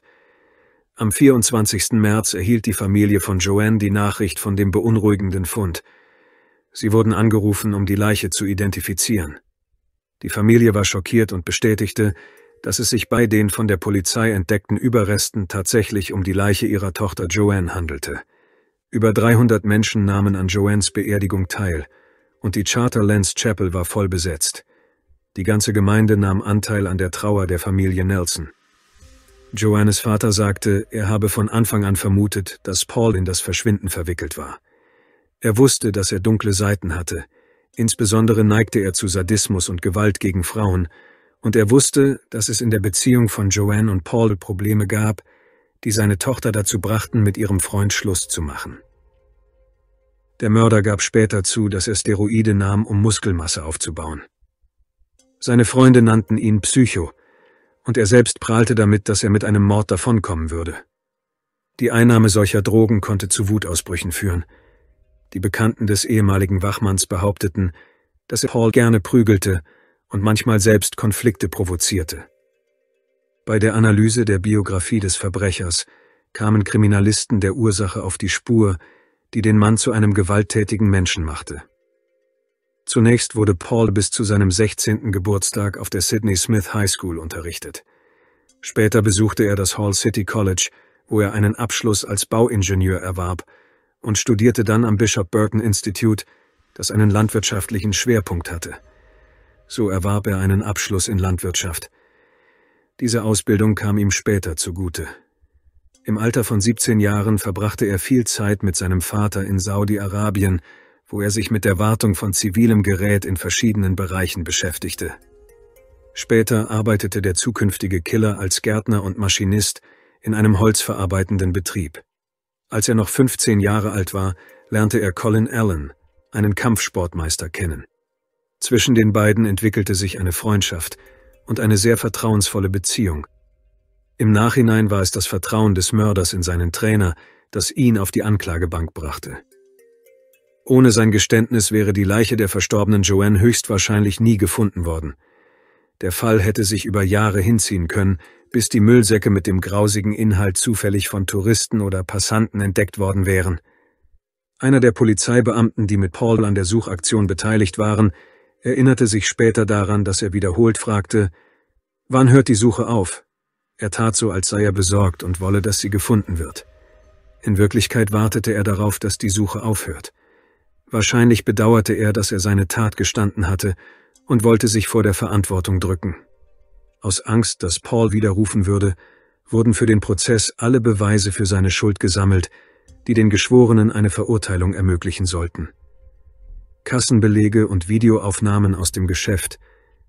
Am 24. März erhielt die Familie von Joanne die Nachricht von dem beunruhigenden Fund. Sie wurden angerufen, um die Leiche zu identifizieren. Die Familie war schockiert und bestätigte, dass es sich bei den von der Polizei entdeckten Überresten tatsächlich um die Leiche ihrer Tochter Joanne handelte. Über 300 Menschen nahmen an Joannes Beerdigung teil und die Charterlands Chapel war voll besetzt. Die ganze Gemeinde nahm Anteil an der Trauer der Familie Nelson. Joannes Vater sagte, er habe von Anfang an vermutet, dass Paul in das Verschwinden verwickelt war. Er wusste, dass er dunkle Seiten hatte, insbesondere neigte er zu Sadismus und Gewalt gegen Frauen, und er wusste, dass es in der Beziehung von Joanne und Paul Probleme gab, die seine Tochter dazu brachten, mit ihrem Freund Schluss zu machen. Der Mörder gab später zu, dass er Steroide nahm, um Muskelmasse aufzubauen. Seine Freunde nannten ihn Psycho, und er selbst prahlte damit, dass er mit einem Mord davonkommen würde. Die Einnahme solcher Drogen konnte zu Wutausbrüchen führen. Die Bekannten des ehemaligen Wachmanns behaupteten, dass er Paul gerne prügelte und manchmal selbst Konflikte provozierte. Bei der Analyse der Biografie des Verbrechers kamen Kriminalisten der Ursache auf die Spur, die den Mann zu einem gewalttätigen Menschen machte. Zunächst wurde Paul bis zu seinem 16. Geburtstag auf der Sydney Smith High School unterrichtet. Später besuchte er das Hall City College, wo er einen Abschluss als Bauingenieur erwarb und studierte dann am Bishop Burton Institute, das einen landwirtschaftlichen Schwerpunkt hatte. So erwarb er einen Abschluss in Landwirtschaft. Diese Ausbildung kam ihm später zugute. Im Alter von 17 Jahren verbrachte er viel Zeit mit seinem Vater in Saudi-Arabien, wo er sich mit der Wartung von zivilem Gerät in verschiedenen Bereichen beschäftigte. Später arbeitete der zukünftige Killer als Gärtner und Maschinist in einem holzverarbeitenden Betrieb. Als er noch 15 Jahre alt war, lernte er Colin Allen, einen Kampfsportmeister, kennen. Zwischen den beiden entwickelte sich eine Freundschaft und eine sehr vertrauensvolle Beziehung. Im Nachhinein war es das Vertrauen des Mörders in seinen Trainer, das ihn auf die Anklagebank brachte. Ohne sein Geständnis wäre die Leiche der verstorbenen Joanne höchstwahrscheinlich nie gefunden worden. Der Fall hätte sich über Jahre hinziehen können, bis die Müllsäcke mit dem grausigen Inhalt zufällig von Touristen oder Passanten entdeckt worden wären. Einer der Polizeibeamten, die mit Paul an der Suchaktion beteiligt waren, erinnerte sich später daran, dass er wiederholt fragte, Wann hört die Suche auf? Er tat so, als sei er besorgt und wolle, dass sie gefunden wird. In Wirklichkeit wartete er darauf, dass die Suche aufhört. Wahrscheinlich bedauerte er, dass er seine Tat gestanden hatte und wollte sich vor der Verantwortung drücken. Aus Angst, dass Paul widerrufen würde, wurden für den Prozess alle Beweise für seine Schuld gesammelt, die den Geschworenen eine Verurteilung ermöglichen sollten. Kassenbelege und Videoaufnahmen aus dem Geschäft,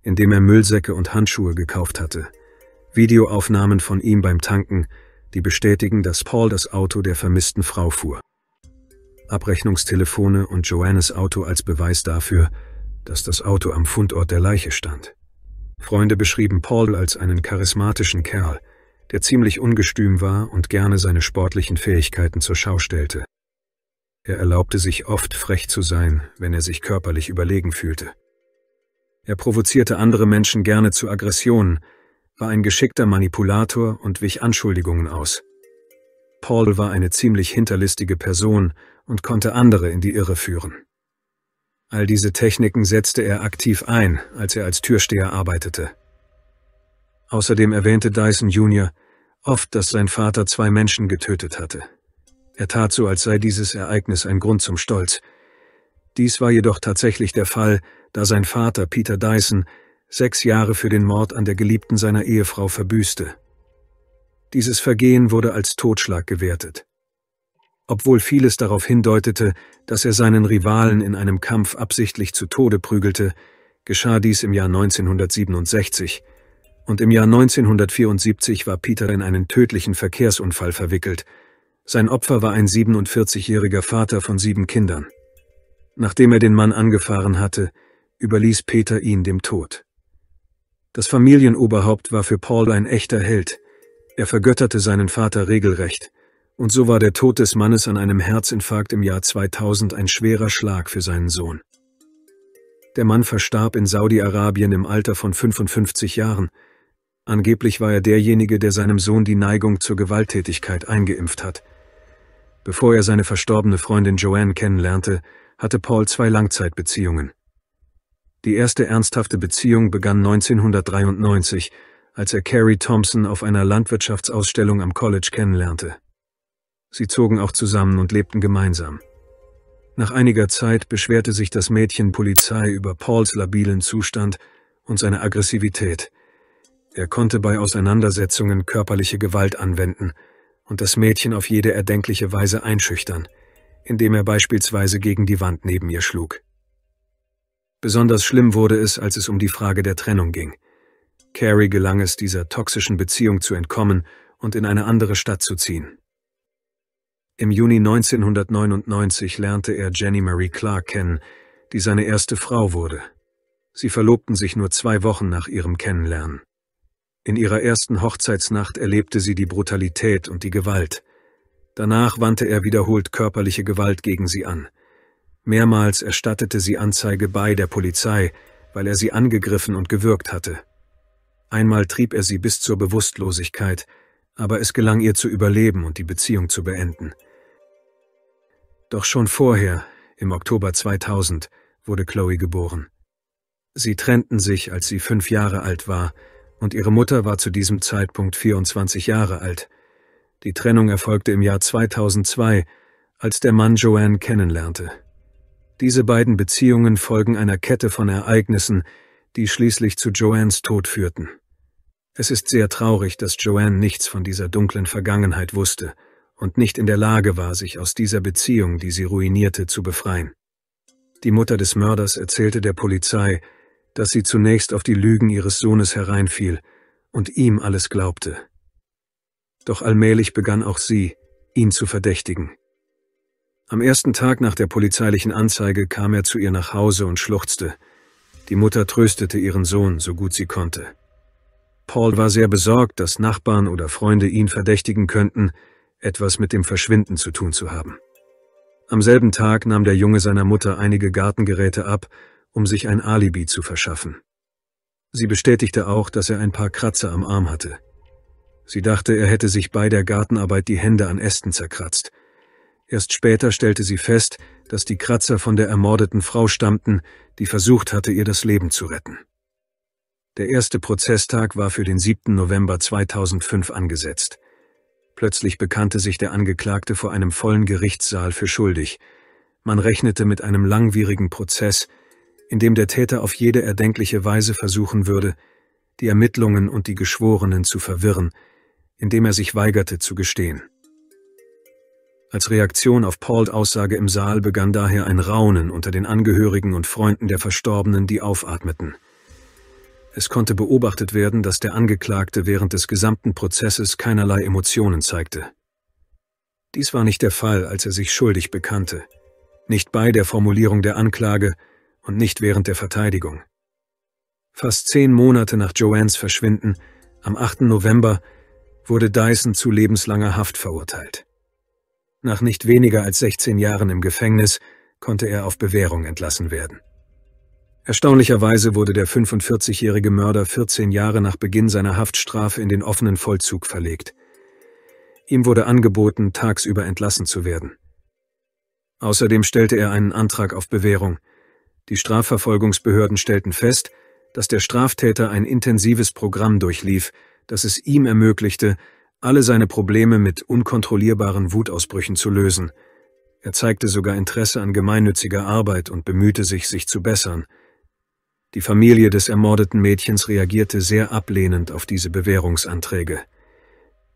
in dem er Müllsäcke und Handschuhe gekauft hatte, Videoaufnahmen von ihm beim Tanken, die bestätigen, dass Paul das Auto der vermissten Frau fuhr. Abrechnungstelefone und Joannes Auto als Beweis dafür, dass das Auto am Fundort der Leiche stand. Freunde beschrieben Paul als einen charismatischen Kerl, der ziemlich ungestüm war und gerne seine sportlichen Fähigkeiten zur Schau stellte. Er erlaubte sich oft frech zu sein, wenn er sich körperlich überlegen fühlte. Er provozierte andere Menschen gerne zu Aggressionen, war ein geschickter Manipulator und wich Anschuldigungen aus. Paul war eine ziemlich hinterlistige Person und konnte andere in die Irre führen. All diese Techniken setzte er aktiv ein, als er als Türsteher arbeitete. Außerdem erwähnte Dyson Jr. oft, dass sein Vater zwei Menschen getötet hatte, er tat so, als sei dieses Ereignis ein Grund zum Stolz. Dies war jedoch tatsächlich der Fall, da sein Vater, Peter Dyson, sechs Jahre für den Mord an der Geliebten seiner Ehefrau verbüßte. Dieses Vergehen wurde als Totschlag gewertet. Obwohl vieles darauf hindeutete, dass er seinen Rivalen in einem Kampf absichtlich zu Tode prügelte, geschah dies im Jahr 1967, und im Jahr 1974 war Peter in einen tödlichen Verkehrsunfall verwickelt, sein Opfer war ein 47-jähriger Vater von sieben Kindern. Nachdem er den Mann angefahren hatte, überließ Peter ihn dem Tod. Das Familienoberhaupt war für Paul ein echter Held. Er vergötterte seinen Vater regelrecht, und so war der Tod des Mannes an einem Herzinfarkt im Jahr 2000 ein schwerer Schlag für seinen Sohn. Der Mann verstarb in Saudi-Arabien im Alter von 55 Jahren. Angeblich war er derjenige, der seinem Sohn die Neigung zur Gewalttätigkeit eingeimpft hat – Bevor er seine verstorbene Freundin Joanne kennenlernte, hatte Paul zwei Langzeitbeziehungen. Die erste ernsthafte Beziehung begann 1993, als er Carrie Thompson auf einer Landwirtschaftsausstellung am College kennenlernte. Sie zogen auch zusammen und lebten gemeinsam. Nach einiger Zeit beschwerte sich das Mädchen Polizei über Pauls labilen Zustand und seine Aggressivität. Er konnte bei Auseinandersetzungen körperliche Gewalt anwenden – und das Mädchen auf jede erdenkliche Weise einschüchtern, indem er beispielsweise gegen die Wand neben ihr schlug. Besonders schlimm wurde es, als es um die Frage der Trennung ging. Carrie gelang es, dieser toxischen Beziehung zu entkommen und in eine andere Stadt zu ziehen. Im Juni 1999 lernte er Jenny Marie Clark kennen, die seine erste Frau wurde. Sie verlobten sich nur zwei Wochen nach ihrem Kennenlernen. In ihrer ersten Hochzeitsnacht erlebte sie die Brutalität und die Gewalt. Danach wandte er wiederholt körperliche Gewalt gegen sie an. Mehrmals erstattete sie Anzeige bei der Polizei, weil er sie angegriffen und gewürgt hatte. Einmal trieb er sie bis zur Bewusstlosigkeit, aber es gelang ihr zu überleben und die Beziehung zu beenden. Doch schon vorher, im Oktober 2000, wurde Chloe geboren. Sie trennten sich, als sie fünf Jahre alt war, und ihre Mutter war zu diesem Zeitpunkt 24 Jahre alt. Die Trennung erfolgte im Jahr 2002, als der Mann Joanne kennenlernte. Diese beiden Beziehungen folgen einer Kette von Ereignissen, die schließlich zu Joannes Tod führten. Es ist sehr traurig, dass Joanne nichts von dieser dunklen Vergangenheit wusste und nicht in der Lage war, sich aus dieser Beziehung, die sie ruinierte, zu befreien. Die Mutter des Mörders erzählte der Polizei, dass sie zunächst auf die Lügen ihres Sohnes hereinfiel und ihm alles glaubte. Doch allmählich begann auch sie, ihn zu verdächtigen. Am ersten Tag nach der polizeilichen Anzeige kam er zu ihr nach Hause und schluchzte. Die Mutter tröstete ihren Sohn, so gut sie konnte. Paul war sehr besorgt, dass Nachbarn oder Freunde ihn verdächtigen könnten, etwas mit dem Verschwinden zu tun zu haben. Am selben Tag nahm der Junge seiner Mutter einige Gartengeräte ab um sich ein Alibi zu verschaffen. Sie bestätigte auch, dass er ein paar Kratzer am Arm hatte. Sie dachte, er hätte sich bei der Gartenarbeit die Hände an Ästen zerkratzt. Erst später stellte sie fest, dass die Kratzer von der ermordeten Frau stammten, die versucht hatte, ihr das Leben zu retten. Der erste Prozesstag war für den 7. November 2005 angesetzt. Plötzlich bekannte sich der Angeklagte vor einem vollen Gerichtssaal für schuldig. Man rechnete mit einem langwierigen Prozess, in dem der Täter auf jede erdenkliche Weise versuchen würde, die Ermittlungen und die Geschworenen zu verwirren, indem er sich weigerte zu gestehen. Als Reaktion auf Pauls Aussage im Saal begann daher ein Raunen unter den Angehörigen und Freunden der Verstorbenen, die aufatmeten. Es konnte beobachtet werden, dass der Angeklagte während des gesamten Prozesses keinerlei Emotionen zeigte. Dies war nicht der Fall, als er sich schuldig bekannte. Nicht bei der Formulierung der Anklage, und nicht während der Verteidigung. Fast zehn Monate nach Joannes Verschwinden, am 8. November, wurde Dyson zu lebenslanger Haft verurteilt. Nach nicht weniger als 16 Jahren im Gefängnis konnte er auf Bewährung entlassen werden. Erstaunlicherweise wurde der 45-jährige Mörder 14 Jahre nach Beginn seiner Haftstrafe in den offenen Vollzug verlegt. Ihm wurde angeboten, tagsüber entlassen zu werden. Außerdem stellte er einen Antrag auf Bewährung – die Strafverfolgungsbehörden stellten fest, dass der Straftäter ein intensives Programm durchlief, das es ihm ermöglichte, alle seine Probleme mit unkontrollierbaren Wutausbrüchen zu lösen. Er zeigte sogar Interesse an gemeinnütziger Arbeit und bemühte sich, sich zu bessern. Die Familie des ermordeten Mädchens reagierte sehr ablehnend auf diese Bewährungsanträge.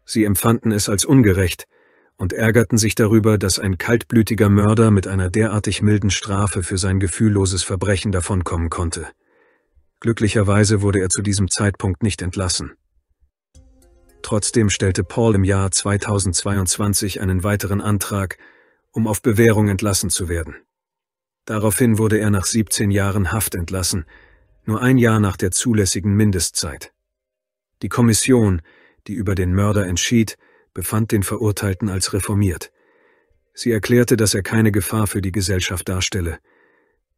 Sie empfanden es als ungerecht, und ärgerten sich darüber, dass ein kaltblütiger Mörder mit einer derartig milden Strafe für sein gefühlloses Verbrechen davonkommen konnte. Glücklicherweise wurde er zu diesem Zeitpunkt nicht entlassen. Trotzdem stellte Paul im Jahr 2022 einen weiteren Antrag, um auf Bewährung entlassen zu werden. Daraufhin wurde er nach 17 Jahren Haft entlassen, nur ein Jahr nach der zulässigen Mindestzeit. Die Kommission, die über den Mörder entschied, befand den Verurteilten als reformiert. Sie erklärte, dass er keine Gefahr für die Gesellschaft darstelle.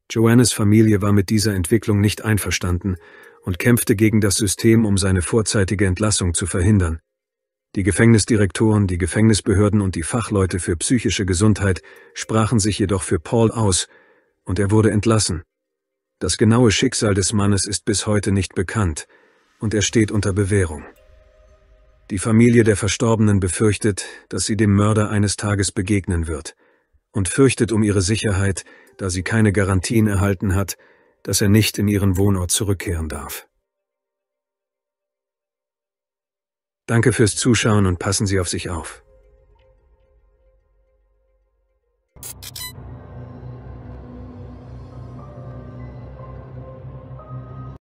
Joannes Familie war mit dieser Entwicklung nicht einverstanden und kämpfte gegen das System, um seine vorzeitige Entlassung zu verhindern. Die Gefängnisdirektoren, die Gefängnisbehörden und die Fachleute für psychische Gesundheit sprachen sich jedoch für Paul aus, und er wurde entlassen. Das genaue Schicksal des Mannes ist bis heute nicht bekannt, und er steht unter Bewährung. Die Familie der Verstorbenen befürchtet, dass sie dem Mörder eines Tages begegnen wird und fürchtet um ihre Sicherheit, da sie keine Garantien erhalten hat, dass er nicht in ihren Wohnort zurückkehren darf. Danke fürs Zuschauen und passen Sie auf sich auf.